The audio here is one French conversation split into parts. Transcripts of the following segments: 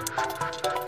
Thank you.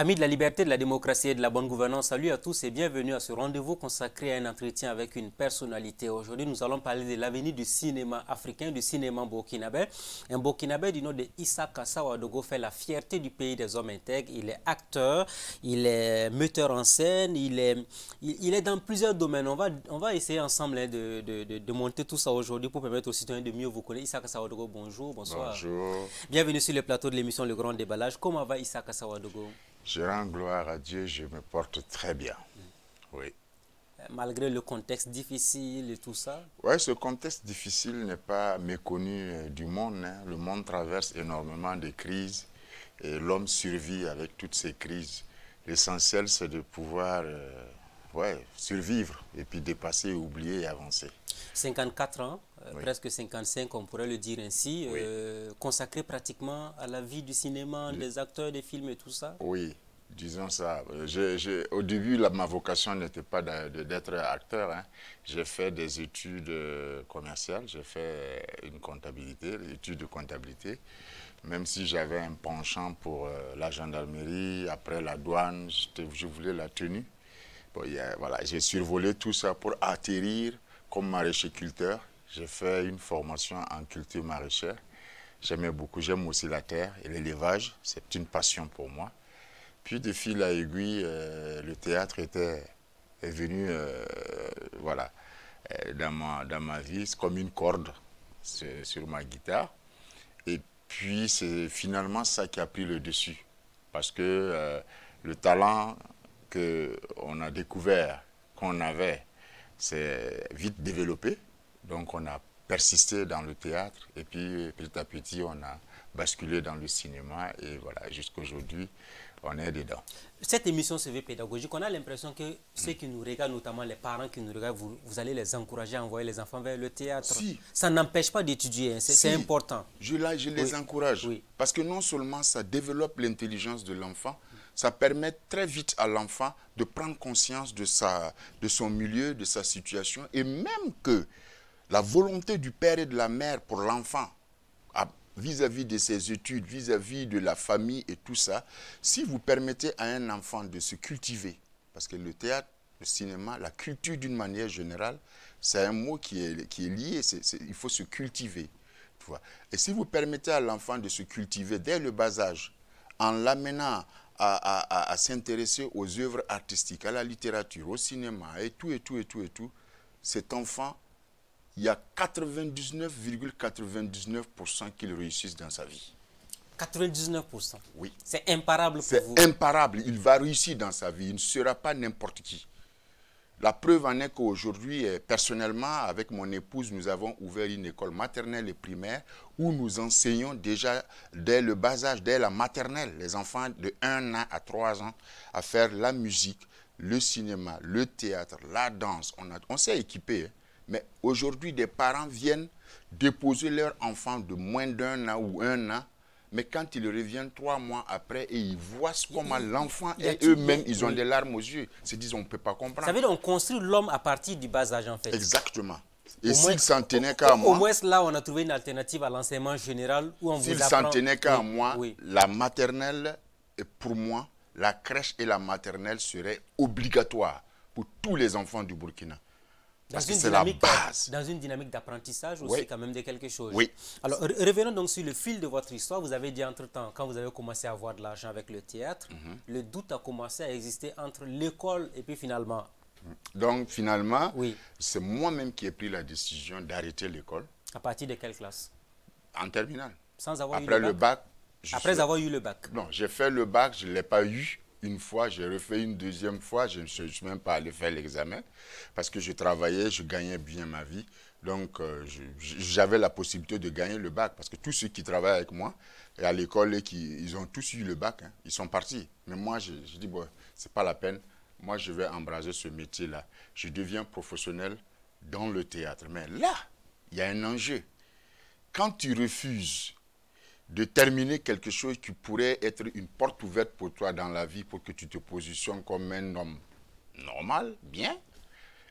Amis de la liberté, de la démocratie et de la bonne gouvernance, salut à tous et bienvenue à ce rendez-vous consacré à un entretien avec une personnalité. Aujourd'hui, nous allons parler de l'avenir du cinéma africain, du cinéma burkinabé. Un burkinabé du nom de Issa Kassawadogo fait la fierté du pays des hommes intègres. Il est acteur, il est metteur en scène, il est, il, est dans plusieurs domaines. On va, on va essayer ensemble hein, de, de, de, monter tout ça aujourd'hui pour permettre aux citoyens de mieux vous connaître. Issa Kassawadogo, bonjour, bonsoir. Bonjour. Bienvenue sur le plateau de l'émission Le Grand Déballage. Comment va Issa Kassawadogo? Je rends gloire à Dieu, je me porte très bien. Oui. Malgré le contexte difficile et tout ça Oui, ce contexte difficile n'est pas méconnu euh, du monde. Hein. Le monde traverse énormément de crises et l'homme survit avec toutes ces crises. L'essentiel, c'est de pouvoir euh, ouais, survivre et puis dépasser, oublier et avancer. 54 ans presque 55, on pourrait le dire ainsi, euh, consacré pratiquement à la vie du cinéma, des acteurs, des films et tout ça Oui, disons ça. Je, au début, ma vocation n'était pas d'être acteur. Hein. J'ai fait des études euh, commerciales, j'ai fait une comptabilité, études de comptabilité. Même si j'avais un penchant pour euh, la gendarmerie, après la douane, je voulais la tenue. voilà, j'ai survolé tout ça pour atterrir comme culteur j'ai fait une formation en culture maraîchère. J'aimais beaucoup, j'aime aussi la terre et l'élevage. C'est une passion pour moi. Puis de fil à aiguille, euh, le théâtre était, est venu euh, voilà, euh, dans, ma, dans ma vie. C'est comme une corde sur ma guitare. Et puis c'est finalement ça qui a pris le dessus. Parce que le talent qu'on a découvert, qu'on avait, s'est vite développé. Donc on a persisté dans le théâtre et puis petit à petit on a basculé dans le cinéma et voilà, Jusqu'à aujourd'hui, on est dedans. Cette émission CV pédagogique, on a l'impression que ceux mm. qui nous regardent, notamment les parents qui nous regardent, vous, allez les encourager à envoyer les enfants vers le théâtre. Si. Ça n'empêche pas d'étudier, hein. c'est important. Je, là, je les encourage parce que non seulement ça développe l'intelligence de l'enfant, ça permet très vite à l'enfant de prendre conscience de, sa, de son milieu, de sa situation et même que la volonté du père et de la mère pour l'enfant vis-à-vis de ses études, vis-à-vis de la famille et tout ça, si vous permettez à un enfant de se cultiver, parce que le théâtre, le cinéma, la culture d'une manière générale, c'est un mot qui est, qui est lié, il faut se cultiver. vois. Et si vous permettez à l'enfant de se cultiver dès le bas âge, en l'amenant à, à s'intéresser aux œuvres artistiques, à la littérature, au cinéma et tout, et tout, et tout, et tout, cet enfant il y a 99,99% qu'il réussisse réussissent dans sa vie. 99% Oui. C'est imparable pour vous. C'est imparable. Il va réussir dans sa vie. Il ne sera pas n'importe qui. La preuve en est qu'aujourd'hui, eh, personnellement, avec mon épouse, nous avons ouvert une école maternelle et primaire où nous enseignons déjà dès le bas âge, dès la maternelle, les enfants de 1 an à 3 ans à faire la musique, le cinéma, le théâtre, la danse. On, s'est équipé. Hein. Mais aujourd'hui, des parents viennent déposer leur enfant de moins d'un an ou un an, mais quand ils reviennent trois mois après et ils voient comment l'enfant et eux-mêmes, ils ont des larmes aux yeux. Ils se disent, on ne peut pas comprendre. Ça veut dire qu'on construit l'homme à partir du bas âge, en fait. Exactement. Et s'il s'en tenait qu'à moi... Au moins, là, on a trouvé une alternative à l'enseignement général où on S'il s'en tenaient qu'à moi, la maternelle, pour moi, la crèche et la maternelle seraient obligatoires pour tous les enfants du Burkina. Parce que c'est la Dans une dynamique d'apprentissage aussi, quand même, de quelque chose. Oui. Alors, revenons donc sur le fil de votre histoire. Vous avez dit entre-temps, quand vous avez commencé à avoir de l'argent avec le théâtre, mhm. le doute a commencé à exister entre l'école et puis finalement... Donc, finalement, c'est moi-même qui ai pris la décision d'arrêter l'école. À partir de quelle classe En terminale. Sans avoir Après eu le bac. Après avoir eu le bac. Non, j'ai fait le bac, je ne l'ai pas eu une fois, j'ai refait une deuxième fois, je ne suis même pas allé faire l'examen parce que je travaillais, je gagnais bien ma vie. Donc, euh, j'avais la possibilité de gagner le bac parce que tous ceux qui travaillent avec moi à l'école, ils ont tous eu le bac, hein, ils sont partis. Mais moi, je, dis, bon, c'est pas la peine. Moi, je vais embraser ce métier-là. Je deviens professionnel dans le théâtre. Mais là, il y a un enjeu. Quand tu refuses de terminer quelque chose qui pourrait être une porte ouverte pour toi dans la vie pour que tu te positionnes comme un homme normal, bien,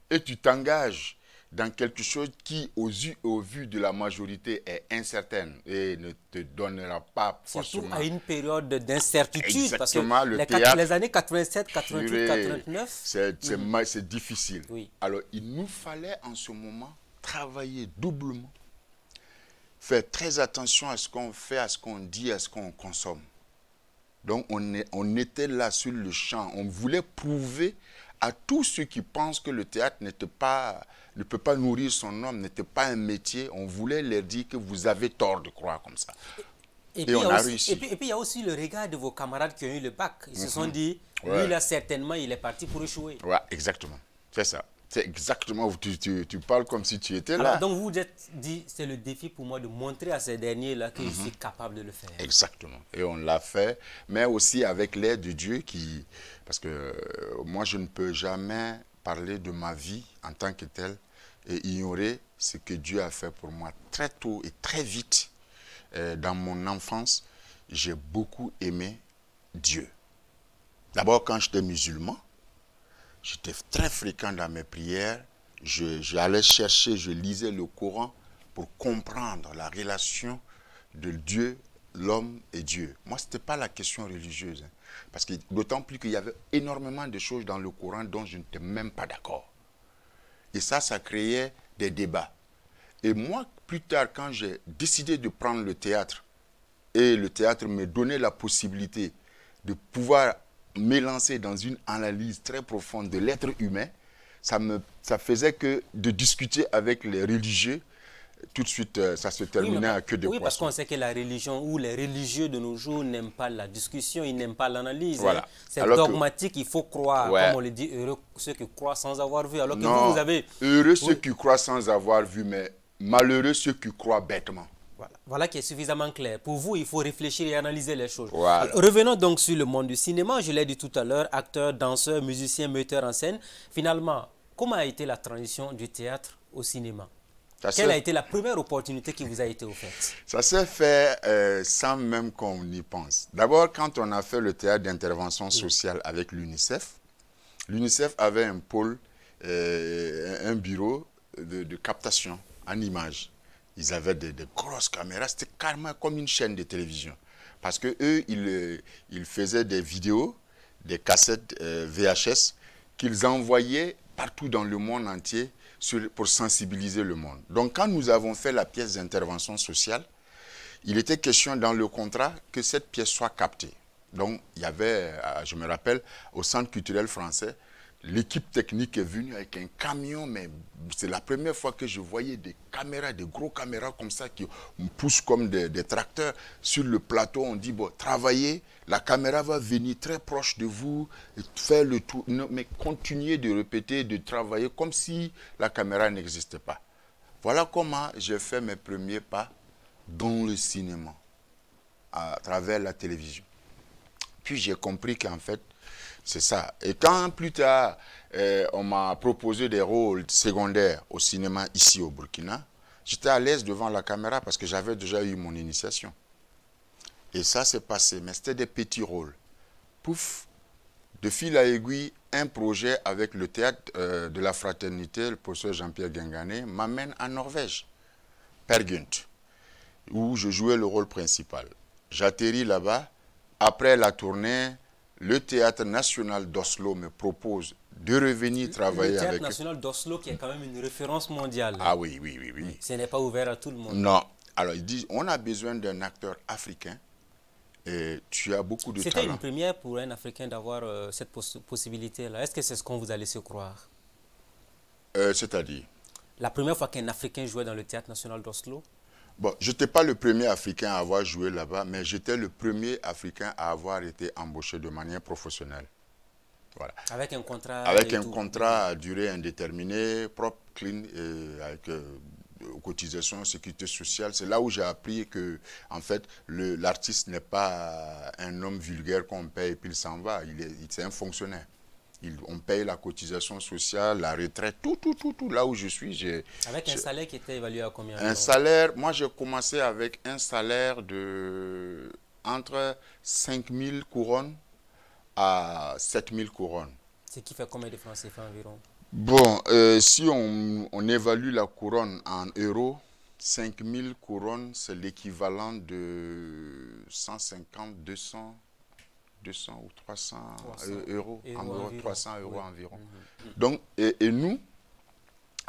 et tu t'engages dans quelque chose qui, aux yeux au vu de la majorité, est incertaine et ne te donnera pas forcément... Surtout à une période d'incertitude, parce que le les, les, années 87, 88, 89... C'est difficile. Alors, il nous fallait en ce moment travailler doublement faire très attention à ce qu'on fait, à ce qu'on dit, à ce qu'on consomme. Donc on, est, on, était là sur le champ. On voulait prouver à tous ceux qui pensent que le théâtre pas, ne peut pas nourrir son homme, n'était pas un métier. On voulait leur dire que vous avez tort de croire comme ça. Et, puis, on a, réussi. Et puis, il y a aussi le regard de vos camarades qui ont eu le bac. Ils se sont mhm. dit, lui là certainement il est parti pour échouer. Oui, exactement. C'est ça. C'est exactement, tu, tu, parles comme si tu étais là. Alors, donc vous vous êtes dit, c'est le défi pour moi de montrer à ces derniers-là que je mhm. suis capable de le faire. Exactement. Et on l'a fait, mais aussi avec l'aide de Dieu qui... Parce que euh, moi, je ne peux jamais parler de ma vie en tant que telle et ignorer ce que Dieu a fait pour moi très tôt et très vite. Euh, dans mon enfance, j'ai beaucoup aimé Dieu. D'abord quand j'étais musulman, J'étais très fréquent dans mes prières. J'allais chercher, je lisais le Coran pour comprendre la relation de Dieu, l'homme et Dieu. Moi, ce n'était pas la question religieuse. Hein. parce que d'autant plus qu'il y avait énormément de choses dans le Coran dont je n'étais même pas d'accord. Et ça, ça créait des débats. Et moi, plus tard, quand j'ai décidé de prendre le théâtre, et le théâtre me donnait la possibilité de pouvoir m'élancer dans une analyse très profonde de l'être humain, ça, me, ça faisait que de discuter avec les religieux, tout de suite, euh, ça se terminait à que de Oui, parce qu'on sait que la religion ou les religieux de nos jours n'aiment pas la discussion, ils n'aiment pas l'analyse. Hein. C'est dogmatique, il faut croire. Comme on le dit, heureux ceux qui croient sans avoir vu. Alors que vous, avez... Heureux ceux qui croient sans avoir vu, mais malheureux ceux qui croient bêtement. Voilà qui est suffisamment clair. Pour vous, il faut réfléchir et analyser les choses. Revenons donc sur le monde du cinéma. Je l'ai dit tout à l'heure, acteur, danseur, musicien, metteur en scène. Finalement, comment a été la transition du théâtre au cinéma Quelle a été la première opportunité qui vous a été offerte Ça s'est fait euh, sans même qu'on y pense. D'abord, quand on a fait le théâtre d'intervention sociale avec l'UNICEF, l'UNICEF avait un pôle, euh, un bureau de, de captation en images. Ils avaient des, grosses caméras. C'était carrément comme une chaîne de télévision. Parce que eux, ils, euh, faisaient des vidéos, des cassettes euh, VHS qu'ils envoyaient partout dans le monde entier pour sensibiliser le monde. Donc quand nous avons fait la pièce d'intervention sociale, il était question dans le contrat que cette pièce soit captée. Donc il y avait, euh, je me rappelle, au Centre culturel français, L'équipe technique est venue avec un camion, mais c'est la première fois que je voyais des caméras, des gros caméras comme ça qui me poussent comme des, tracteurs sur le plateau. On dit, bon, travaillez, la caméra va venir très proche de vous, faire le tour, mais continuez de répéter, de travailler comme si la caméra n'existait pas. Voilà comment j'ai fait mes premiers pas dans le cinéma, à travers la télévision. Puis j'ai compris qu'en fait, c'est ça. Et quand plus tard, euh, on m'a proposé des rôles secondaires au cinéma ici au Burkina, j'étais à l'aise devant la caméra parce que j'avais déjà eu mon initiation. Et ça s'est passé, mais c'était des petits rôles. Pouf, de fil à aiguille, un projet avec le théâtre euh, de la fraternité, le professeur Jean-Pierre Gengane m'amène en Norvège, Pergunt, où je jouais le rôle principal. J'atterris là-bas. Après la tournée, le Théâtre national d'Oslo me propose de revenir travailler avec... Le Théâtre national d'Oslo qui est quand même une référence mondiale. Ah oui, oui, oui. oui. Ce n'est pas ouvert à tout le monde. Non. Alors, ils disent, on a besoin d'un acteur africain. Et tu as beaucoup de talent. C'était une première pour un Africain d'avoir euh, cette possibilité-là. Est-ce que c'est ce qu'on vous a laissé croire euh, C'est-à-dire La première fois qu'un Africain jouait dans le Théâtre national d'Oslo Bon, je n'étais pas le premier Africain à avoir joué là-bas, mais j'étais le premier Africain à avoir été embauché de manière professionnelle. Voilà. Avec un contrat Avec un contrat à durée indéterminée, propre, clean, avec euh, cotisation, sécurité sociale. C'est là où j'ai appris que, en fait, l'artiste n'est pas un homme vulgaire qu'on paye et puis il s'en va. Il est, c'est un fonctionnaire on paye la cotisation sociale, la retraite, tout, tout, tout, tout. Là où je suis, j'ai... Avec un salaire qui était évalué à combien Un salaire, moi j'ai commencé avec un salaire de entre 5000 couronnes à 7000 couronnes. Ce qui fait combien de francs CFA environ Bon, euh, si on, on, évalue la couronne en euros, 5000 couronnes, c'est l'équivalent de 150, 200 200 ou 300 euros, environ, 300 euros environ. Mhm. Donc, et, nous,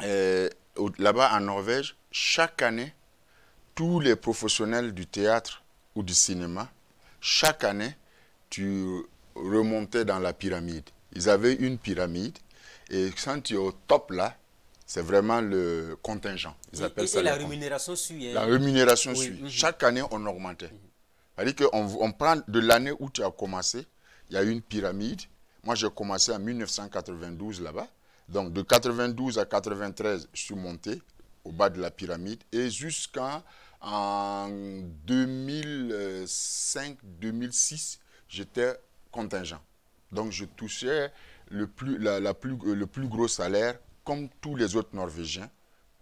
euh, là-bas en Norvège, chaque année, tous les professionnels du théâtre ou du cinéma, chaque année, tu remontais dans la pyramide. Ils avaient une pyramide et quand tu es au top là, c'est vraiment le contingent. et, appellent hein. la, rémunération suit, la mhm. rémunération Chaque année, on augmentait. Mhm cest on prend de l'année où tu as commencé, il y a une pyramide. Moi, j'ai commencé en 1992 là-bas. Donc, de 92 à 93, je suis monté au bas de la pyramide et jusqu'en 2005-2006, j'étais contingent. Donc, je touchais le la plus, le plus gros salaire comme tous les autres Norvégiens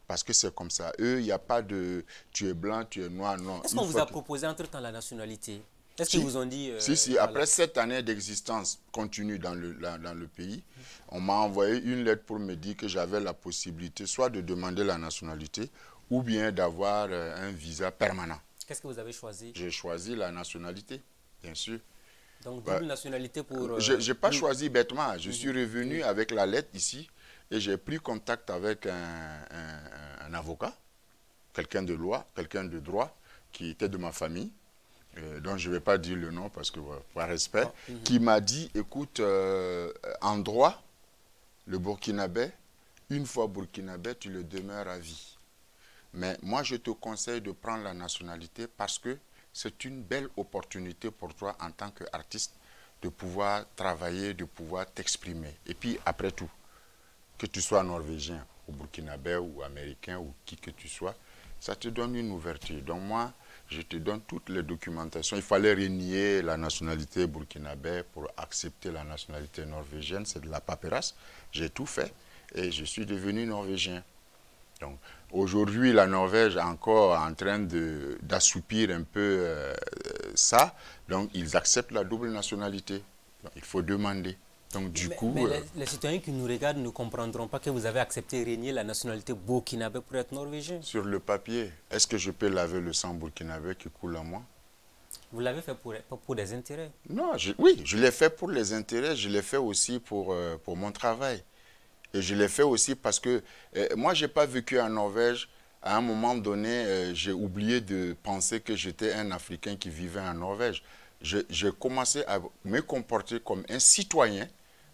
parce que c'est comme ça. Eux, il n'y a pas de tu es blanc, tu es noir, non. Est-ce qu'on vous a proposé entre-temps la nationalité est ce qu'ils vous ont dit euh, Si, si. Après sept années d'existence continue dans le, dans le pays, on m'a envoyé une lettre pour me dire que j'avais la possibilité soit de demander la nationalité ou bien d'avoir euh, un visa permanent. Qu'est-ce que vous avez choisi J'ai choisi la nationalité, bien sûr. Donc, bah, double nationalité pour... je n'ai euh, pas choisi bêtement. Je suis revenu avec la lettre ici et j'ai pris contact avec un, avocat, quelqu'un de loi, quelqu'un de droit, qui était de ma famille, euh, dont je ne vais pas dire le nom parce que, par respect, ah, mhm. qui m'a dit, écoute, euh, en droit, le Burkinabé, une fois Burkinabé, tu le demeures à vie. Mais moi, je te conseille de prendre la nationalité parce que c'est une belle opportunité pour toi en tant qu'artiste de pouvoir travailler, de pouvoir t'exprimer. Et puis, après tout, que tu sois norvégien ou burkinabé ou américain ou qui que tu sois, ça te donne une ouverture. Donc moi, je te donne toutes les documentations. Il fallait renier la nationalité burkinabé pour accepter la nationalité norvégienne. C'est de la paperasse. J'ai tout fait et je suis devenu norvégien. Donc aujourd'hui, la Norvège est encore en train d'assoupir un peu euh, ça. Donc ils acceptent la double nationalité. il faut demander. Donc du coup... Euh, les, citoyens qui nous regardent ne comprendront pas que vous avez accepté régner la nationalité burkinabé pour être norvégien. Sur le papier, est-ce que je peux laver le sang burkinabé qui coule en moi Vous l'avez fait pour, pour, des intérêts Non, oui, je l'ai fait pour les intérêts, je l'ai fait aussi pour, euh, pour mon travail. Et je l'ai fait aussi parce que euh, moi, je n'ai pas vécu en Norvège. À un moment donné, j'ai oublié de penser que j'étais un Africain qui vivait en Norvège. J'ai commencé à me comporter comme un citoyen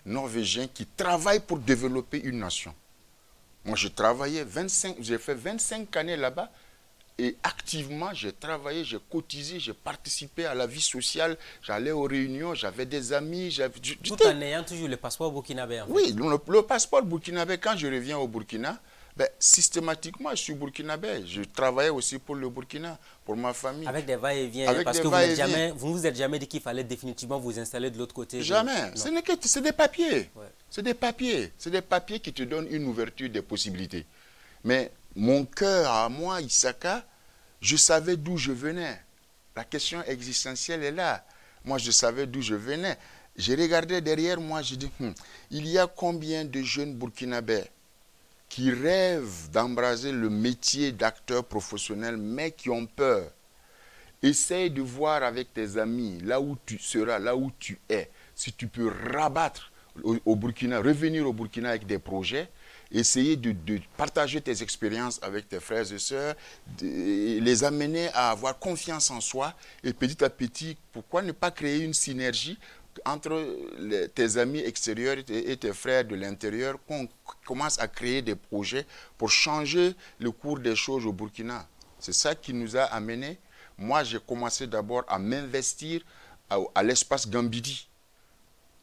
norvégien qui travaillent pour développer une nation. Moi, j'ai travaillé 25, j'ai fait 25 années là-bas et activement, j'ai travaillé, j'ai cotisé, j'ai participé à la vie sociale, j'allais aux réunions, j'avais des amis. Tout en ayant toujours le passeport burkinabé. Oui, le, le, passeport burkinabé, quand je reviens au Burkina, ben, systématiquement, je suis burkinabé. Je travaillais aussi pour le Burkina, pour ma famille. Avec des va-et-vient, parce que vous, jamais, vous ne vous êtes jamais dit qu'il fallait définitivement vous installer de l'autre côté. Jamais. C'est des papiers. C'est des papiers. C'est des papiers qui te donnent une ouverture des possibilités. Mais mon cœur à moi, Isaka, je savais d'où je venais. La question existentielle est là. Moi, je savais d'où je venais. Je regardais derrière moi, je dis, hmm, il y a combien de jeunes burkinabés qui rêvent d'embraser le métier d'acteur professionnel, mais qui ont peur. Essaye de voir avec tes amis, là où tu seras, là où tu es, si tu peux rabattre au, Burkina, revenir au Burkina avec des projets, essayer de, partager tes expériences avec tes frères et sœurs, les amener à avoir confiance en soi et petit à petit, pourquoi ne pas créer une synergie entre tes amis extérieurs et tes frères de l'intérieur qu'on commence à créer des projets pour changer le cours des choses au Burkina. C'est ça qui nous a amenés. Moi, j'ai commencé d'abord à m'investir à, l'espace Gambidi.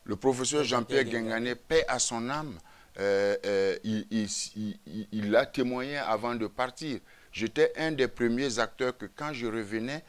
Le professeur Jean-Pierre Gengané, paie à son âme, euh, euh, il, il a témoigné avant de partir. J'étais un des premiers acteurs que quand je revenais,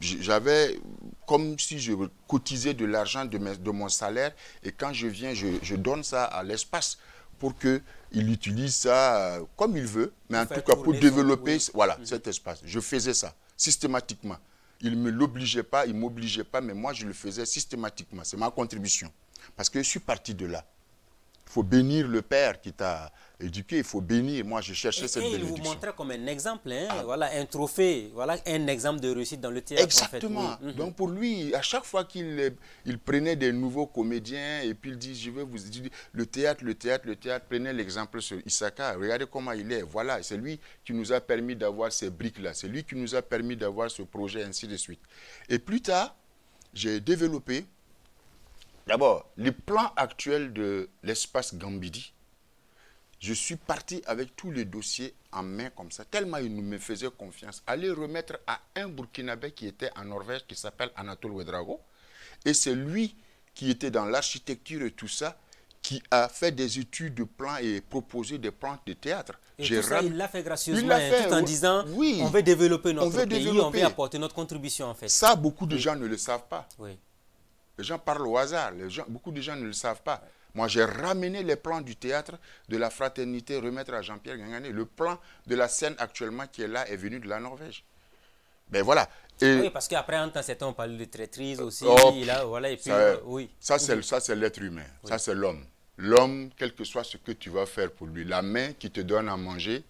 j'avais comme si je cotisais de l'argent de, mon salaire et quand je viens, je, donne ça à l'espace pour qu'il utilise ça euh, comme il veut, mais en tout cas pour développer voilà, mhm. cet espace. Je faisais ça systématiquement. Il ne me l'obligeait pas, il ne m'obligeait pas, mais moi je le faisais systématiquement. C'est ma contribution. Parce que je suis parti de là. Il faut bénir le père qui t'a éduqué, il faut bénir. Moi, je cherchais cette cette et il vous montrait comme un exemple, hein, voilà, un trophée, voilà un exemple de réussite dans le théâtre. Exactement. Mhm. Donc pour lui, à chaque fois qu'il il prenait des nouveaux comédiens et puis il dit, je vais vous dire, le théâtre, le théâtre, le théâtre, prenez l'exemple sur Isaka, regardez comment il est, voilà, c'est lui qui nous a permis d'avoir ces briques-là, c'est lui qui nous a permis d'avoir ce projet, ainsi de suite. Et plus tard, j'ai développé D'abord, le plan actuel de l'espace Gambidi, je suis parti avec tous les dossiers en main comme ça, tellement ils nous me faisaient confiance, Aller remettre à un Burkinabé qui était en Norvège, qui s'appelle Anatole Wedrago, Et c'est lui qui était dans l'architecture et tout ça, qui a fait des études de plans et proposé des plans de théâtre. Et tout il l'a fait gracieusement, hein, tout en disant oui, on veut développer notre on pays, on veut apporter notre contribution en fait. Ça, beaucoup de gens ne le savent pas. Oui. Les gens parlent au hasard. Les gens, beaucoup de gens ne le savent pas. Moi, j'ai ramené les plans du théâtre de la fraternité, remettre à Jean-Pierre Gangané. Le plan de la scène actuellement qui est là est venu de la Norvège. Ben voilà. oui, parce qu'après, un temps, on parle de traîtrise aussi. Oh, oui voilà, ça, ça, c'est l'être humain. Ça, c'est l'homme. L'homme, quel que soit ce que tu vas faire pour lui, la main qui te donne à manger,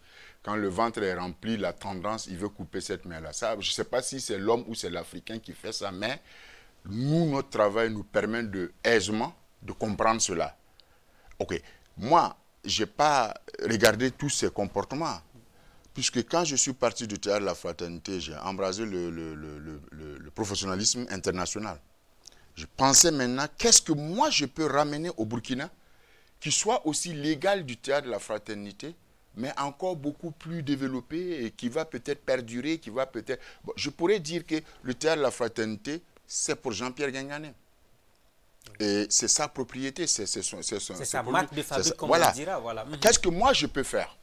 quand le ventre est rempli, la tendance, il veut couper cette main-là. Je ne sais pas si c'est l'homme ou c'est l'Africain qui fait ça, mais nous, notre travail nous permet de aisément de comprendre cela. Ok, moi, je n'ai pas regardé tous ces comportements. Puisque quand je suis parti du théâtre de la fraternité, j'ai embrasé le, le, professionnalisme international. Je pensais maintenant, qu'est-ce que moi je peux ramener au Burkina qui soit aussi légal du théâtre de la fraternité, mais encore beaucoup plus développé et qui va peut-être perdurer, qui va peut-être... je pourrais dire que le théâtre de la fraternité, c'est pour Jean-Pierre Gagnané. Et c'est sa propriété, c'est son... C'est sa marque de fabrique, comme on on dira. Voilà. Mm-hmm. Qu'est-ce que moi, je peux faire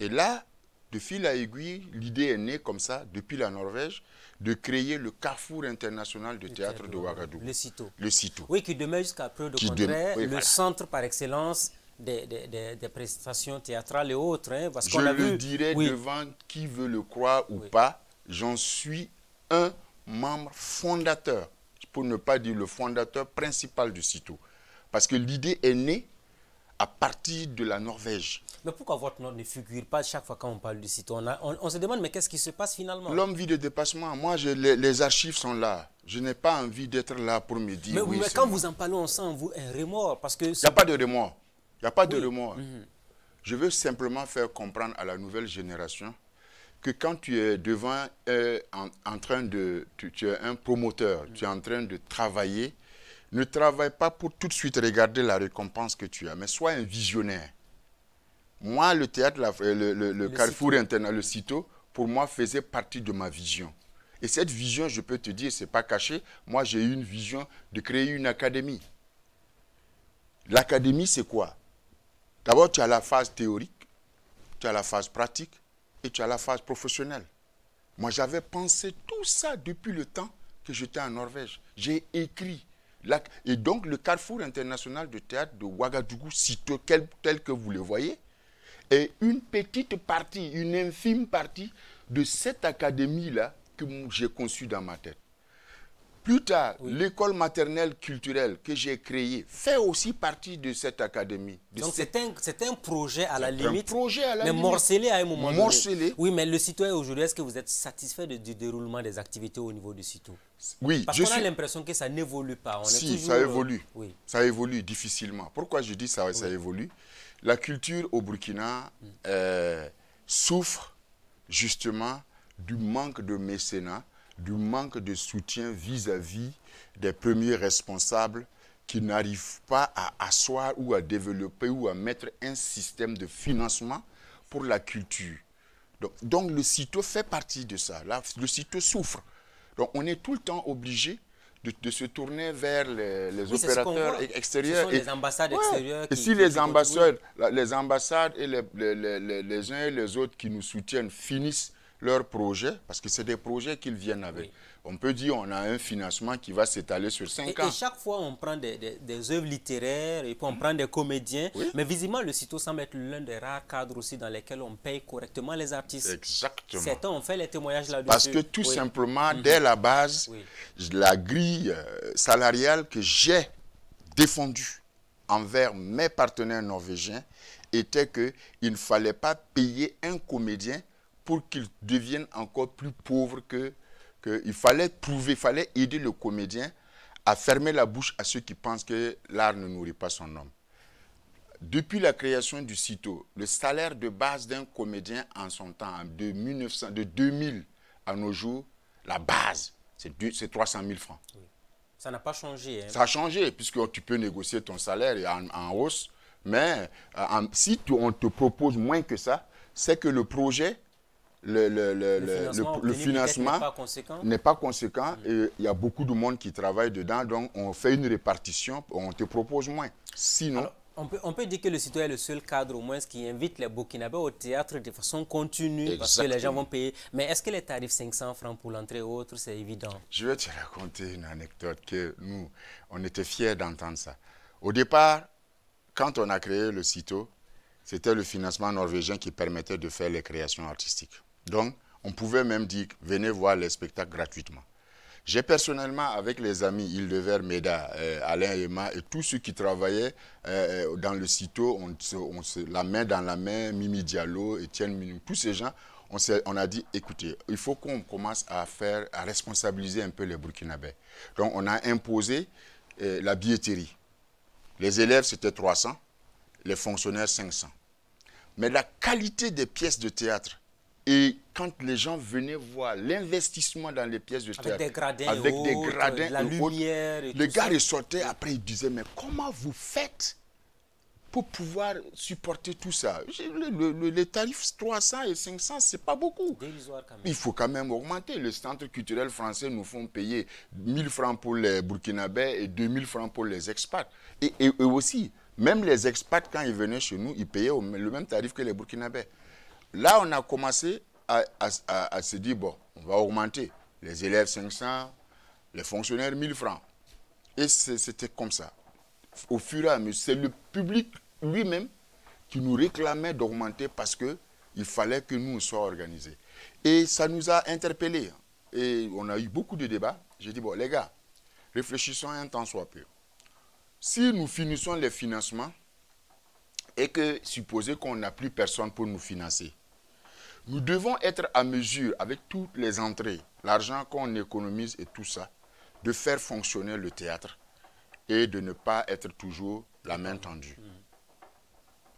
Et là, de fil à aiguille, l'idée est née comme ça, depuis la Norvège, de créer le carrefour international de théâtre, de Ouagadougou. Le CITO. Le CITO. Oui, qui demeure jusqu'à peu de qui demeure. le centre par excellence des, prestations théâtrales et autres. Hein, je le dirai devant qui veut le croire ou pas, j'en suis un membre fondateur, pour ne pas dire le fondateur principal du CITO. Parce que l'idée est née à partir de la Norvège. Mais pourquoi votre nom ne figure pas chaque fois qu'on parle du CITO on, se demande, mais qu'est-ce qui se passe finalement L'homme vit de dépassement. Moi, les, archives sont là. Je n'ai pas envie d'être là pour me dire... Mais, oui, mais quand vous en parlez, on sent vous, un remords. parce Il n'y a pas de remords. Il n'y a pas de remords. Mhm. Je veux simplement faire comprendre à la nouvelle génération que quand tu es devant, euh, en, train de, tu, es un promoteur, tu es en train de travailler, ne travaille pas pour tout de suite regarder la récompense que tu as, mais sois un visionnaire. Moi, le théâtre, euh, le, Carrefour interne, le CITO, pour moi, faisait partie de ma vision. Et cette vision, je peux te dire, c'est pas caché, moi j'ai eu une vision de créer une académie. L'académie, c'est quoi D'abord, tu as la phase théorique, tu as la phase pratique, tu as la phase professionnelle. Moi, j'avais pensé tout ça depuis le temps que j'étais en Norvège. J'ai écrit. Et donc, le carrefour international de théâtre de Ouagadougou, sitôt tel que vous le voyez, est une petite partie, une infime partie de cette académie-là que j'ai conçue dans ma tête. Plus tard, l'école maternelle culturelle que j'ai créée fait aussi partie de cette académie. Donc c'est un, projet à la limite. projet à mais morcelé à un moment morcelé. Oui, mais le citoyen aujourd'hui, est-ce que vous êtes satisfait du déroulement des activités au niveau du CITO Oui. Parce qu'on suis... a l'impression que ça n'évolue pas. si, ça euh, évolue. Ça évolue difficilement. Pourquoi je dis ça, ça évolue La culture au Burkina mm. euh, souffre justement du manque de mécénat du manque de soutien vis-à-vis des premiers responsables qui n'arrivent pas à asseoir ou à développer ou à mettre un système de financement pour la culture. Donc, le CITO fait partie de ça. Là, le CITO souffre. Donc on est tout le temps obligé de, se tourner vers les, opérateurs extérieurs. et, les ambassades extérieures. Qui, et si les ambassades, les ambassades et les, uns et les autres qui nous soutiennent finissent leurs projets, parce que c'est des projets qu'ils viennent avec. On peut dire on a un financement qui va s'étaler sur 5 ans. Et chaque fois, on prend des, des, œuvres littéraires, et puis on mmh. prend des comédiens. Mais visiblement, le CITO semble être l'un des rares cadres aussi dans lesquels on paye correctement les artistes. Exactement. Certains ont fait les témoignages là-dessus. Parce que tout simplement, mmh. dès la base, la grille euh, salariale que j'ai défendue envers mes partenaires norvégiens était qu'il ne fallait pas payer un comédien pour qu'ils deviennent encore plus pauvre que, que, il fallait prouver, il fallait aider le comédien à fermer la bouche à ceux qui pensent que l'art ne nourrit pas son homme. Depuis la création du CITO, le salaire de base d'un comédien en son temps, de, 1900, de 2000 à nos jours, la base, c'est 300 000 francs. Ça n'a pas changé. Hein. Ça a changé, puisque tu peux négocier ton salaire en, en hausse. Mais euh, si on te propose moins que ça, c'est que le projet le, le, le, le, financement n'est pas conséquent. Mm. Il y a beaucoup de monde qui travaille dedans, donc on fait une répartition, on te propose moins. Sinon... on, peut, on peut, dire que le CITO est le seul cadre au moins qui invite les Burkinabés au théâtre de façon continue parce que les gens vont payer. Mais est-ce que les tarifs 500 francs pour l'entrée ou autre, c'est évident Je vais te raconter une anecdote que nous, on était fiers d'entendre ça. Au départ, quand on a créé le CITO, c'était le financement norvégien qui permettait de faire les créations artistiques. Donc, on pouvait même dire, venez voir les spectacles gratuitement. J'ai personnellement, avec les amis il Méda, euh, Alain Emma et tous ceux qui travaillaient euh, dans le CITO, on, se, la main dans la main, Mimi Diallo, Étienne Minou, tous ces gens, on, a dit, écoutez, il faut qu'on commence à faire, à responsabiliser un peu les Burkinabés. Donc, on a imposé euh, la billetterie. Les élèves, c'était 300, les fonctionnaires, 500. Mais la qualité des pièces de théâtre et quand les gens venaient voir l'investissement dans les pièces de théâtre, avec des gradins, avec la lumière, les gars ressortaient après, ils disaient Mais comment vous faites pour pouvoir supporter tout ça Les tarifs 300 et 500, ce n'est pas beaucoup. Il faut quand même augmenter. Le centre culturel français nous font payer 1000 francs pour les Burkinabés et 2000 francs pour les expats. Et, et aussi, même les expats, quand ils venaient chez nous, ils payaient le même tarif que les Burkinabés. Là, on a commencé à, se dire, bon, on va augmenter. Les élèves 500, les fonctionnaires 1000 francs. Et c'était comme ça. Au fur et à mesure, c'est le public lui-même qui nous réclamait d'augmenter parce qu'il fallait que nous soyons organisés. Et ça nous a interpellés. Et on a eu beaucoup de débats. J'ai dit, bon, les gars, réfléchissons un temps soit peu. Si nous finissons les financements et que supposons qu'on n'a plus personne pour nous financer, nous devons être à mesure, avec toutes les entrées, l'argent qu'on économise et tout ça, de faire fonctionner le théâtre et de ne pas être toujours la main tendue.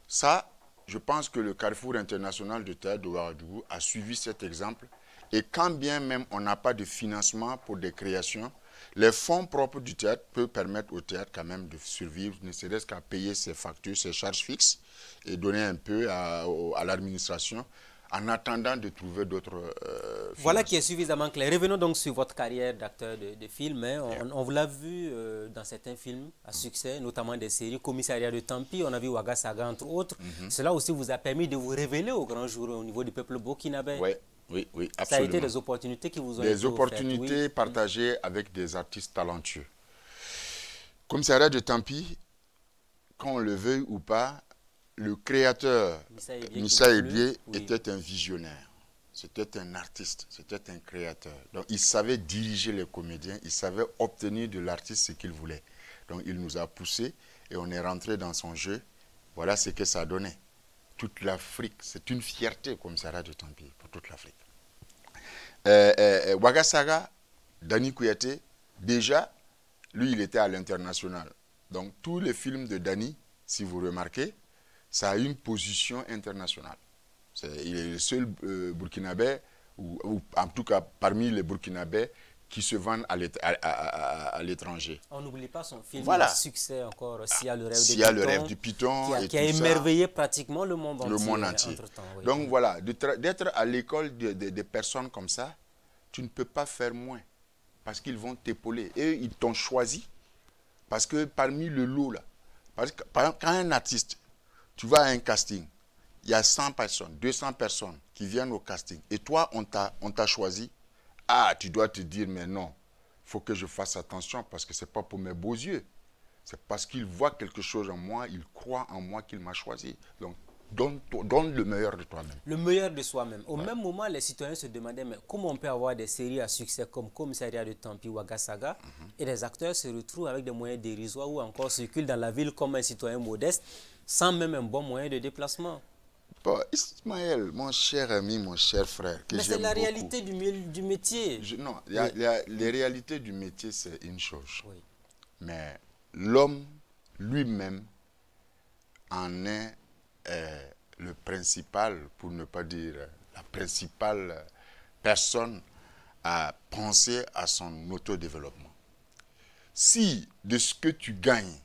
Ça, je pense que le Carrefour international de théâtre de Ouagadougou a suivi cet exemple. Et quand bien même on n'a pas de financement pour des créations, les fonds propres du théâtre peuvent permettre au théâtre quand même de survivre, ne serait-ce qu'à payer ses factures, ses charges fixes et donner un peu à, à l'administration en attendant de trouver d'autres euh, Voilà qui est suffisamment clair. Revenons donc sur votre carrière d'acteur de, de, film. Hein. On, vous l'a vu euh, dans certains films à succès, notamment des séries Commissariat de Tampi, on a vu Ouagasaga, entre autres. Mm-hmm. Cela aussi vous a permis de vous révéler au grand jour au niveau du peuple burkinabé. Oui, oui, oui, absolument. Ça a été des opportunités qui vous ont Des opportunités partagées avec des artistes talentueux. Commissariat de Tampi, qu'on le veuille ou pas, le créateur Missa Ebié était un visionnaire. C'était un artiste, c'était un créateur. Donc il savait diriger les comédiens, il savait obtenir de l'artiste ce qu'il voulait. Donc il nous a poussés et on est rentré dans son jeu. Voilà ce que ça donnait. Toute l'Afrique, c'est une fierté comme Sarah de Tampi pour toute l'Afrique. Wagasaga, euh, euh, euh, Dani Kouyaté, déjà, lui, il était à l'international. Donc tous les films de Dani, si vous remarquez, ça a une position internationale. il est le seul euh, Burkinabé, ou, en tout cas parmi les Burkinabés, qui se vendent à l'étranger. On n'oublie pas son film de succès encore, ah, a le rêve, du, le rêve du Python. Qui a, émerveillé pratiquement le monde entier. Le monde entier. Donc voilà, d'être à l'école des personnes comme ça, tu ne peux pas faire moins parce qu'ils vont t'épauler. Et ils t'ont choisi parce que parmi le lot, là, parce par exemple, quand un artiste tu vas à un casting, il y a 100 personnes, 200 personnes qui viennent au casting, et toi, on t'a choisi. Ah, tu dois te dire, mais non, il faut que je fasse attention parce que ce n'est pas pour mes beaux yeux. C'est parce qu'il voit quelque chose en moi, il croit en moi qu'il m'a choisi. Donc, Donne, le meilleur de toi-même. Le meilleur de soi-même. Au même moment, les citoyens se demandaient, mais comment on peut avoir des séries à succès comme Commissariat de Tampi ou Agasaga, mhm. et les acteurs se retrouvent avec des moyens dérisoires ou encore circulent dans la ville comme un citoyen modeste sans même un bon moyen de déplacement. Bon, Ismaël, mon cher ami, mon cher frère, que Mais c'est la réalité du, du métier. non, les réalités du métier, c'est une chose. Mais l'homme lui-même en est euh, le principal, pour ne pas dire la principale personne à penser à son autodéveloppement. Si de ce que tu gagnes,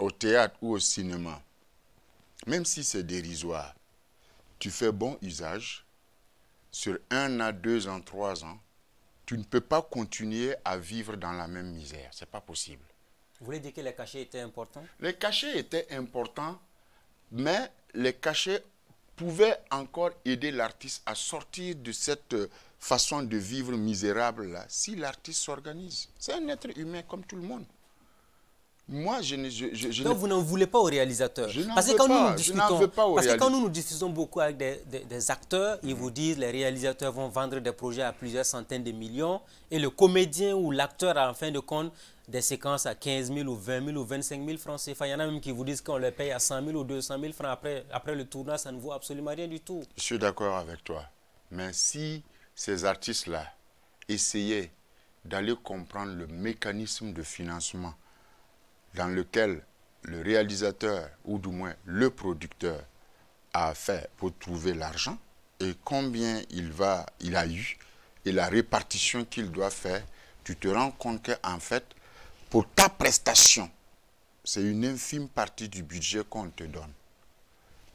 au théâtre ou au cinéma, même si c'est dérisoire, tu fais bon usage, sur un an, deux ans, trois ans, tu ne peux pas continuer à vivre dans la même misère. Ce n'est pas possible. Vous voulez dire que les cachets étaient importants Les cachets étaient importants, mais les cachets pouvaient encore aider l'artiste à sortir de cette façon de vivre misérable-là si l'artiste s'organise. C'est un être humain comme tout le monde. Moi, je ne. vous n'en voulez pas aux réalisateurs Je n'en veux, nous Parce que quand nous nous discutons beaucoup avec des, acteurs, ils vous mhm. disent les réalisateurs vont vendre des projets à plusieurs centaines de millions et le comédien ou l'acteur, a en fin de compte, des séquences à 15 000 ou 20 000 ou 25 000 francs CFA. Il y en a même qui vous disent qu'on les paye à 100 000 ou 200 000 francs après, après le tournage, ça ne vaut absolument rien du tout. Je suis d'accord avec toi. Mais si ces artistes-là essayaient d'aller comprendre le mécanisme de financement, dans lequel le réalisateur, ou du moins le producteur, a fait pour trouver l'argent et combien il, va, il a eu et la répartition qu'il doit faire, tu te rends compte qu'en fait, pour ta prestation, c'est une infime partie du budget qu'on te donne.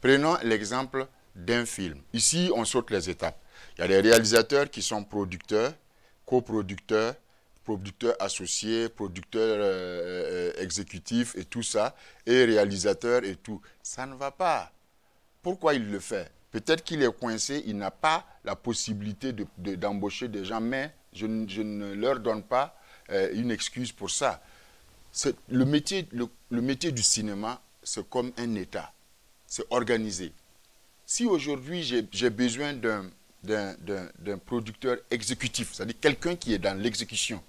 Prenons l'exemple d'un film. Ici, on saute les étapes. Il y a des réalisateurs qui sont producteurs, coproducteurs, producteur associé, producteur euh, euh, exécutif et tout ça, et réalisateur et tout. Ça ne va pas. Pourquoi il le fait Peut-être qu'il est coincé, il n'a pas la possibilité d'embaucher de, d'embaucher des gens, mais je, ne leur donne pas euh, une excuse pour ça. Le métier, le métier du cinéma, c'est comme un État. C'est organisé. Si aujourd'hui j'ai besoin d'un d'un producteur exécutif, c'est-à-dire quelqu'un qui est dans l'exécution.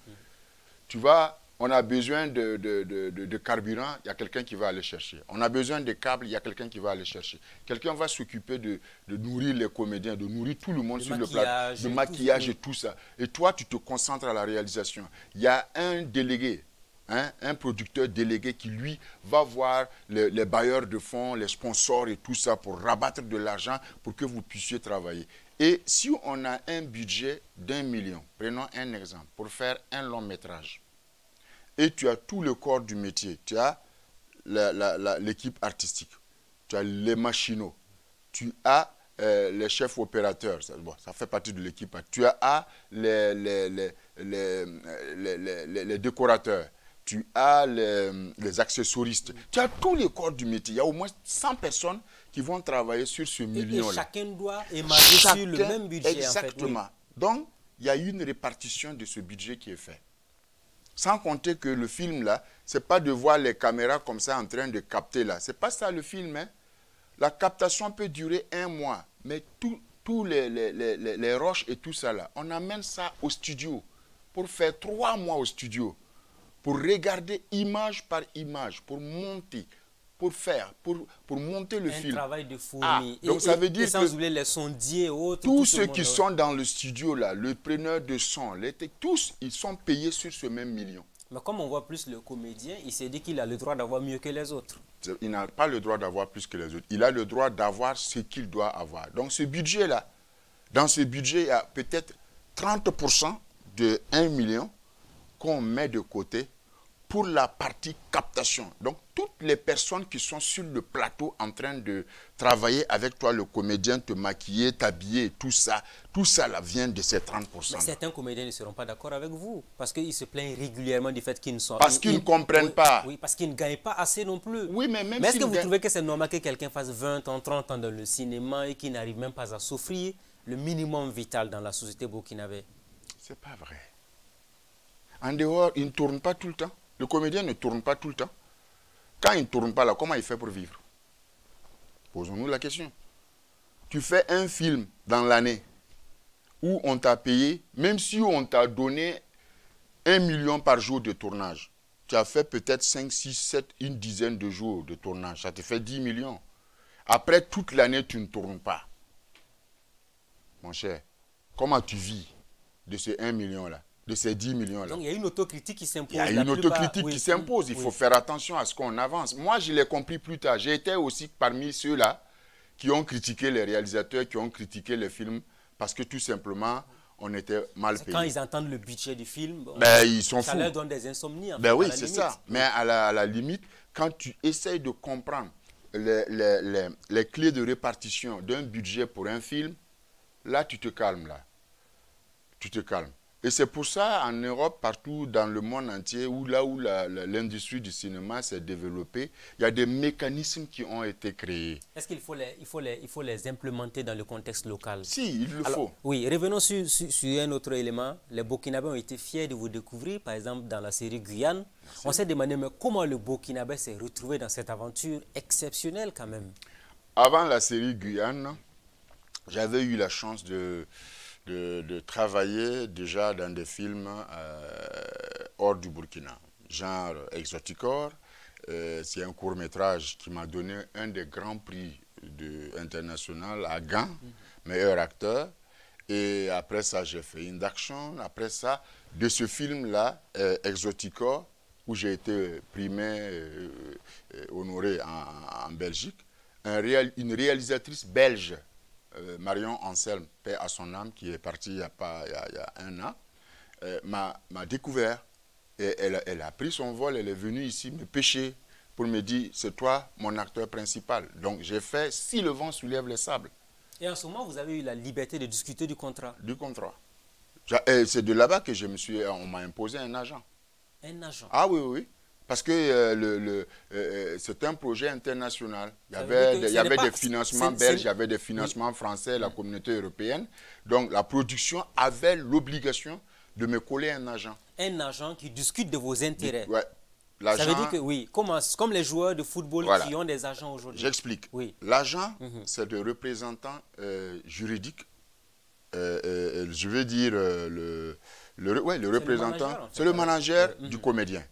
Tu vois, on a besoin de, de, carburant, il y a quelqu'un qui va aller chercher. On a besoin de câbles, il y a quelqu'un qui va aller chercher. Quelqu'un va s'occuper de, nourrir les comédiens, de nourrir tout le monde sur le plateau, de maquillage et tout ça. Et toi, tu te concentres à la réalisation. Il y a un délégué, Hein, un producteur délégué qui, lui, va voir les bailleurs de fonds, les sponsors et tout ça pour rabattre de l'argent pour que vous puissiez travailler. Et si on a un budget d'un million, prenons un exemple, pour faire un long métrage, et tu as tout le corps du métier, tu as l'équipe artistique, tu as les machinaux, tu as euh, les chefs opérateurs, ça, fait partie de l'équipe, hein. tu as les, les décorateurs, tu as les, accessoristes, tu as tous les corps du métier, il y a au moins 100 personnes qui vont travailler sur ce million-là. Chacun doit émerger sur le même budget. Exactement. Donc, il y a une répartition de ce budget qui est fait. Sans compter que le film, là, c'est pas de voir les caméras comme ça en train de capter, là. C'est pas ça, le film, hein. La captation peut durer un mois, mais tous tout les, les, les, roches et tout ça, là, on amène ça au studio pour faire trois mois au studio, pour regarder image par image, pour monter, pour faire, pour, pour monter le film. travail de fourmi. Ah, donc ça veut dire que les sondiers, autres, tous ceux qui sont dans le studio là, le preneur de son, les tous, ils sont payés sur ce même million. Mais comme on voit plus le comédien, il s'est dit qu'il a le droit d'avoir mieux que les autres. Il n'a pas le droit d'avoir plus que les autres. Il a le droit d'avoir ce qu'il doit avoir. Donc ce budget-là, dans ce budget, il y a peut-être 30% de 1 million qu'on met de côté pour la partie captation. Donc, toutes les personnes qui sont sur le plateau en train de travailler avec toi, le comédien, te maquiller, t'habiller, tout ça, tout ça là, vient de ces 30%. Mais certains comédiens ne seront pas d'accord avec vous parce qu'ils se plaignent régulièrement du fait qu'ils ne sont pas... Parce qu'ils ne comprennent pas. Oui, parce qu'ils ne gagnent pas assez non plus. Oui, mais même Mais est-ce que vous trouvez que c'est normal que quelqu'un fasse 20 ans, 30 ans dans le cinéma et qu'il n'arrive même pas à souffrir le minimum vital dans la société burkinabé C'est pas vrai. En dehors, ils ne tournent pas tout le temps. Le comédien ne tourne pas tout le temps. Quand il ne tourne pas là, comment il fait pour vivre Posons-nous la question. Tu fais un film dans l'année où on t'a payé, même si on t'a donné un million par jour de tournage. Tu as fait peut-être 5, 6, 7, une dizaine de jours de tournage. Ça te fait 10 millions. Après toute l'année, tu ne tournes pas. Mon cher, comment tu vis de ces 1 million-là de ces 10 millions-là. Donc il y a une autocritique qui s'impose. Il y a une autocritique qui s'impose. Il faut faire attention à ce qu'on avance. Moi, je l'ai compris plus tard. J'étais aussi parmi ceux-là qui ont critiqué les réalisateurs, qui ont critiqué les films, parce que tout simplement, on était mal payé. Quand ils entendent le budget du film, ben, ils sont ça leur donne des insomnies. Ben oui, c'est ça. Mais à la, limite, quand tu essayes de comprendre les, les clés de répartition d'un budget pour un film, là, tu te calmes. là. Tu te calmes. Et c'est pour ça, en Europe, partout dans le monde entier, où là où l'industrie du cinéma s'est développée, il y a des mécanismes qui ont été créés. Est-ce qu'il faut les, il faut, les, il faut les implémenter dans le contexte local Si, il le faut. Oui, revenons sur, sur, un autre élément. Les Burkinabés ont été fiers de vous découvrir, par exemple dans la série Guyane. On s'est demandé mais comment le Burkinabé s'est retrouvé dans cette aventure exceptionnelle quand même. Avant la série Guyane, j'avais eu la chance de de, travailler déjà dans des films euh, hors du Burkina, genre Exoticor. Euh, c'est un court métrage qui m'a donné un des grands prix de, international à Gand, mhm. meilleur acteur. Et après ça, j'ai fait action Après ça, de ce film-là, euh, Exoticor, où j'ai été primé, honoré en, Belgique, un une réalisatrice belge euh, Marion Anselme, paix à son âme, qui est partie il y a, pas, a, un an, euh, m'a découvert. Et elle, a pris son vol, elle est venue ici me pêcher pour me dire, c'est toi mon acteur principal. Donc j'ai fait Si le vent soulève les sables. Et en ce moment, vous avez eu la liberté de discuter du contrat Du contrat. C'est de là-bas que je me suis... On m'a imposé un agent. Un agent Ah oui, oui. Parce que euh, le, euh, euh, c'est un projet international. Il y avait, des, il y avait des financements belges, il y avait des financements français, la mm. communauté européenne. Donc la production avait l'obligation de me coller un agent. Un agent qui discute de vos intérêts. Oui. Ça veut dire que oui, comme, comme les joueurs de football qui ont des agents aujourd'hui. J'explique. L'agent, mm-hmm. c'est le représentant juridique. je veux dire le, le, ouais, le représentant, c'est le manager, du mm-hmm. comédien.